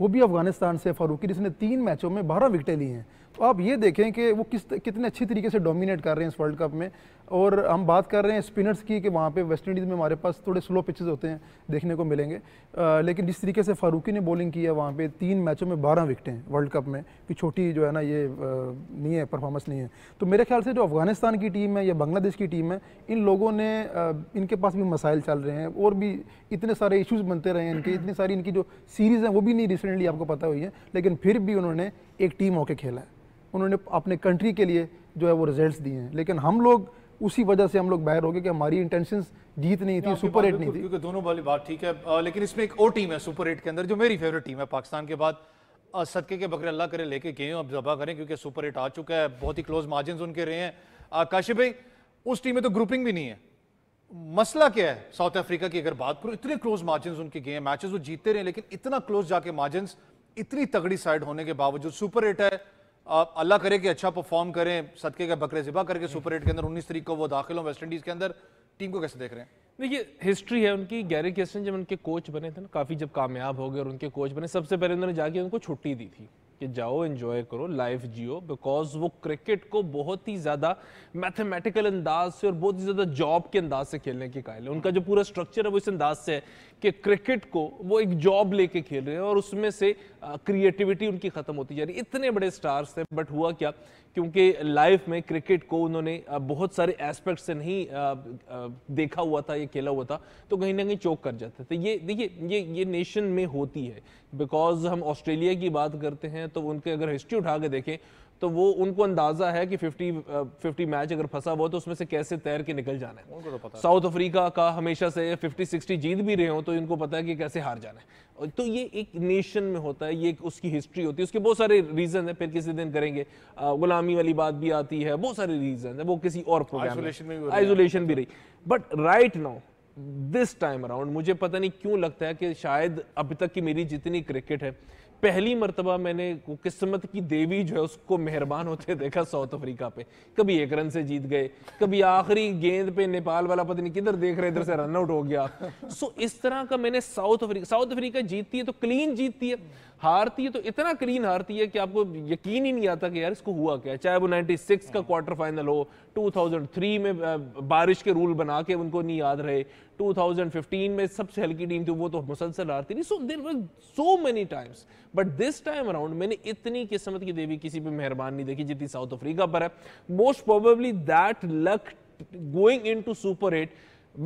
वो भी अफगानिस्तान से फारूकी जिसने तीन मैचों में बारह विकटें ली हैं तो आप ये देखें कि वो किस कितने अच्छी तरीके से डोमिनेट कर रहे हैं इस वर्ल्ड कप में और हम बात कर रहे हैं स्पिनर्स की कि वहाँ पे वेस्ट इंडीज़ में हमारे पास थोड़े स्लो पिचेस होते हैं देखने को मिलेंगे आ, लेकिन जिस तरीके से फारूकी ने बॉलिंग की है वहाँ पे तीन मैचों में बारह विकटें वर्ल्ड कप में कि छोटी जो है ना ये आ, नहीं है परफॉर्मेंस नहीं है तो मेरे ख्याल से जो अफगानिस्तान की टीम है या बांग्लादेश की टीम है इन लोगों ने आ, इनके पास भी मसाइल चल रहे हैं और भी इतने सारे इशूज़ बनते रहे हैं इनके इतनी सारी इनकी जो सीरीज़ हैं वो भी नहीं रिसेंटली आपको पता हुई है लेकिन फिर भी उन्होंने एक टीम होकर खेला है उन्होंने अपने कंट्री के लिए जो है वो रिजल्ट्स दिए हैं लेकिन हम लोग उसी वजह से हम लोग बाहर हो गए कि हमारी इंटेंशन जीत नहीं थी सुपर हाँ, एट नहीं थी क्योंकि दोनों वाली बात ठीक है लेकिन इसमें एक और टीम है सुपर एट के अंदर जो मेरी फेवरेट टीम है पाकिस्तान के बाद सदके के बकरे अल्लाह करें लेके गए अब जबा करें क्योंकि सुपर एट आ चुका है बहुत ही क्लोज मार्जिन उनके रहे हैं काशि भाई उस टीम में तो ग्रुपिंग भी नहीं है मसला क्या है साउथ अफ्रीका की अगर बात करो इतने क्लोज मार्जिन उनके गए हैं मैचेस वो जीतते रहे लेकिन इतना क्लोज जाके मार्जिन इतनी तगड़ी साइड होने के बावजूद सुपर एट है अल्लाह करे कि अच्छा परफॉर्म करें सदके का बकरे जिबा करके सुपर एट के अंदर उन्नीस तरीक को वो दाखिल हो वेस्ट इंडीज़ के अंदर टीम को कैसे देख रहे हैं देखिए हिस्ट्री है उनकी गैरी कैसन जब उनके कोच बने थे ना काफ़ी जब कामयाब हो गए और उनके कोच बने सबसे पहले उन्होंने जाके उनको छुट्टी दी थी कि जाओ एंजॉय करो लाइफ जियो बिकॉज वो क्रिकेट को बहुत ही ज़्यादा मैथमेटिकल अंदाज से और बहुत ही ज़्यादा जॉब के अंदाज से खेलने के कायल है उनका जो पूरा स्ट्रक्चर है वो इस अंदाज से है कि क्रिकेट को वो एक जॉब लेके खेल रहे हैं और उसमें से क्रिएटिविटी उनकी ख़त्म होती जा रही है इतने बड़े स्टार्स थे बट हुआ क्या क्योंकि लाइफ में क्रिकेट को उन्होंने बहुत सारे एस्पेक्ट से नहीं देखा हुआ था या खेला हुआ था तो कहीं ना कहीं चौक कर जाते थे ये देखिए ये ये नेशन में होती है बिकॉज हम ऑस्ट्रेलिया की बात करते हैं तो उनके अगर हिस्ट्री उठा के देखें तो वो उनको अंदाजा है कि 50 50 मैच अगर फंसा हुआ तो उसमें से कैसे तैर के निकल जाना है तो साउथ अफ्रीका का हमेशा से 50 60 जीत भी रहे हो तो इनको पता है कि कैसे हार जाना है तो ये एक नेशन में होता है ये एक उसकी हिस्ट्री होती है उसके बहुत सारे रीजन है फिर किसी दिन करेंगे uh, गुलामी वाली बात भी आती है बहुत सारे रीजन है वो किसी और आइसोलेशन भी रही but right now this time around मुझे पता नहीं क्यों लगता है कि शायद अभी तक की मेरी जितनी क्रिकेट है पहली मरतबा मैंने किस्मत की देवी जो है उसको मेहरबान होते देखा साउथ अफ्रीका पे कभी एक रन से जीत गए कभी आखिरी गेंद पे नेपाल वाला पता नहीं किधर देख रहे इधर से रन आउट हो गया सो इस तरह का मैंने साउथ अफ्रीका साउथ अफ्रीका जीतती है तो क्लीन जीतती है हारती है तो इतना क्लीन हारती है कि आपको यकीन ही नहीं आता कि यार इसको हुआ क्या चाहे वो 96 का क्वार्टर फाइनल हो 2003 में बारिश के रूल बना के उनको नहीं याद रहे 2015 में सबसे हल्की टीम थी वो तो मुसलसल हारती नहीं so there were so many times but this time around मैंने इतनी किस्मत की देवी किसी पर मेहरबान नहीं देखी जितनी साउथ अफ्रीका पर है most probably that luck going into super eight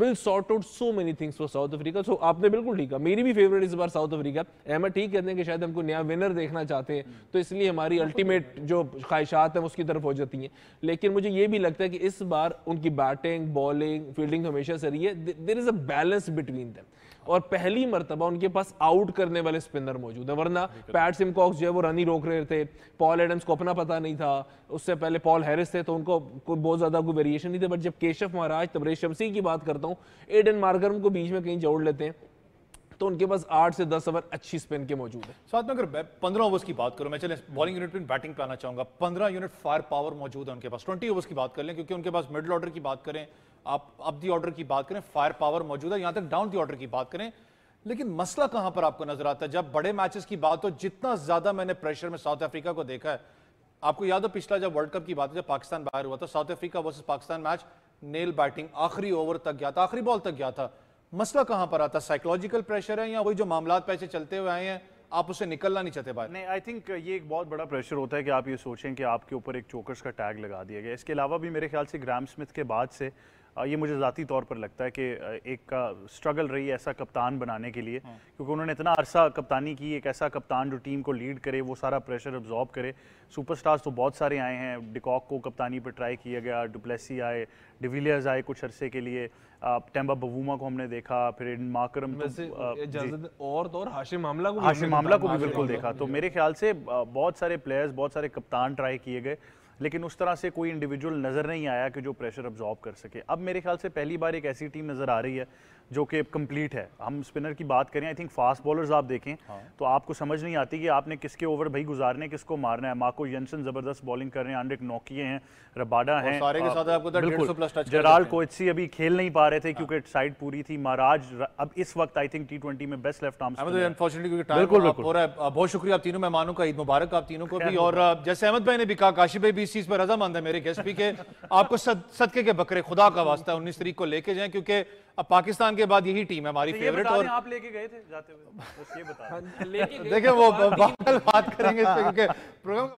will sort out so many things for South Africa so आपने बिल्कुल ठीक कहा मेरी भी फेवरेट इस बार साउथ अफ्रीका अहमद ठीक कहते हैं कि शायद हमको नया विनर देखना चाहते हैं तो इसलिए हमारी अल्टीमेट जो ख्वाहिशात हैं उसकी तरफ हो जाती हैं लेकिन मुझे ये भी लगता है कि इस बार उनकी बैटिंग बॉलिंग फील्डिंग हमेशा सही है there is a balance between them और पहली मरतबा उनके पास आउट करने वाले स्पिनर मौजूद है वरना पैट सिमकॉक्स जो है वो रन ही रोक रहे थे पॉल एडम्स को अपना पता नहीं था उससे पहले पॉल हैरिस थे तो उनको कोई बहुत ज़्यादा कोई वेरिएशन नहीं थे बट जब केशव महाराज तबरेज शमसी की बात करता हूँ एडन मार्गरम को बीच में कहीं जोड़ लेते हैं तो उनके पास आठ से दस ओवर अच्छी स्पिन के मौजूद है साथ में अगर पंद्रह ओवर्स की बात करूं मैं चले बॉलिंग यूनिट में बैटिंग पे आना चाहूंगा पंद्रह यूनिट फायर पावर मौजूद है उनके पास ट्वेंटी ओवर्स की बात कर लें क्योंकि उनके पास मिडल ऑर्डर की बात करें आप अप दी ऑर्डर की बात करें फायर पावर मौजूद है यहां तक डाउन दी ऑर्डर की बात करें लेकिन मसला कहां पर आपको नजर आता है जब बड़े मैचेस की बात हो जितना ज्यादा मैंने प्रेशर में साउथ अफ्रीका को देखा है आपको याद हो पिछला जब वर्ल्ड कप की बात है जब पाकिस्तान बाहर हुआ था South Africa versus Pakistan match nail batting आखिरी ओवर तक गया था आखिरी बॉल तक गया था मसला कहां पर आता साइकोलॉजिकल प्रेशर है या वही जो मामला पैसे चलते हुए आए हैं आप उसे निकलना नहीं चाहते बाहर नहीं आई थिंक ये एक बहुत बड़ा प्रेशर होता है कि आप ये सोचें कि आपके ऊपर एक चोकर्स का टैग लगा दिया गया इसके अलावा भी मेरे ख्याल से ग्राम स्मिथ के बाद से ये मुझे ज़ाती तौर पर लगता है कि एक का स्ट्रगल रही ऐसा कप्तान बनाने के लिए हाँ। क्योंकि उन्होंने इतना अरसा कप्तानी की एक ऐसा कप्तान जो टीम को लीड करे वो सारा प्रेशर अब्जॉर्ब करे सुपरस्टार्स तो बहुत सारे आए हैं डिकॉक को कप्तानी पर ट्राई किया गया डुप्लेसी आए डिविलियर्स आए कुछ अरसे के लिए टेम्बा बबूमा को हमने देखा फिर माकरम तो, और तो हाशिम को हाशिम मामला को भी बिल्कुल देखा तो मेरे ख्याल से बहुत सारे प्लेयर्स बहुत सारे कप्तान ट्राई किए गए लेकिन उस तरह से कोई इंडिविजुअल नज़र नहीं आया कि जो प्रेशर अब्जॉर्ब कर सके अब मेरे ख्याल से पहली बार एक ऐसी टीम नज़र आ रही है जो कि कंप्लीट है हम स्पिनर की बात करें आई थिंक फास्ट बॉलर्स आप देखें हाँ। तो आपको समझ नहीं आती कि आपने किसके ओवर भाई गुजारने किसको मारना है माको यंसन जबरदस्त बॉलिंग कर रहे हैं आंड्रिक नौकिए हैं रबाडा हैं सारे के हाँ, साथ आपको जराल तो कोएसी अभी खेल नहीं पा रहे थे हाँ। क्योंकि साइड पूरी थी महाराज अब इस वक्त आई थिंक टी में बेस्ट लेफ्ट आर्म बिल्कुल बहुत शुक्रिया आप तीनों मेहमानों का ईद मुबारक आप तीनों को भी और जैसे अहमद भाई ने भी कहा काशी भाई भी इस चीज पर रजामंद है मेरे गेस्ट भी के आपको सदके के बकरे खुदा का वास्ता उन्नीस तरीक को लेके जाए क्योंकि अब पाकिस्तान के के बाद यही टीम है हमारी फेवरेट तो और आप लेके गए थे जाते हुए हाँ, देखिए वो तो बात करेंगे प्रोग्राम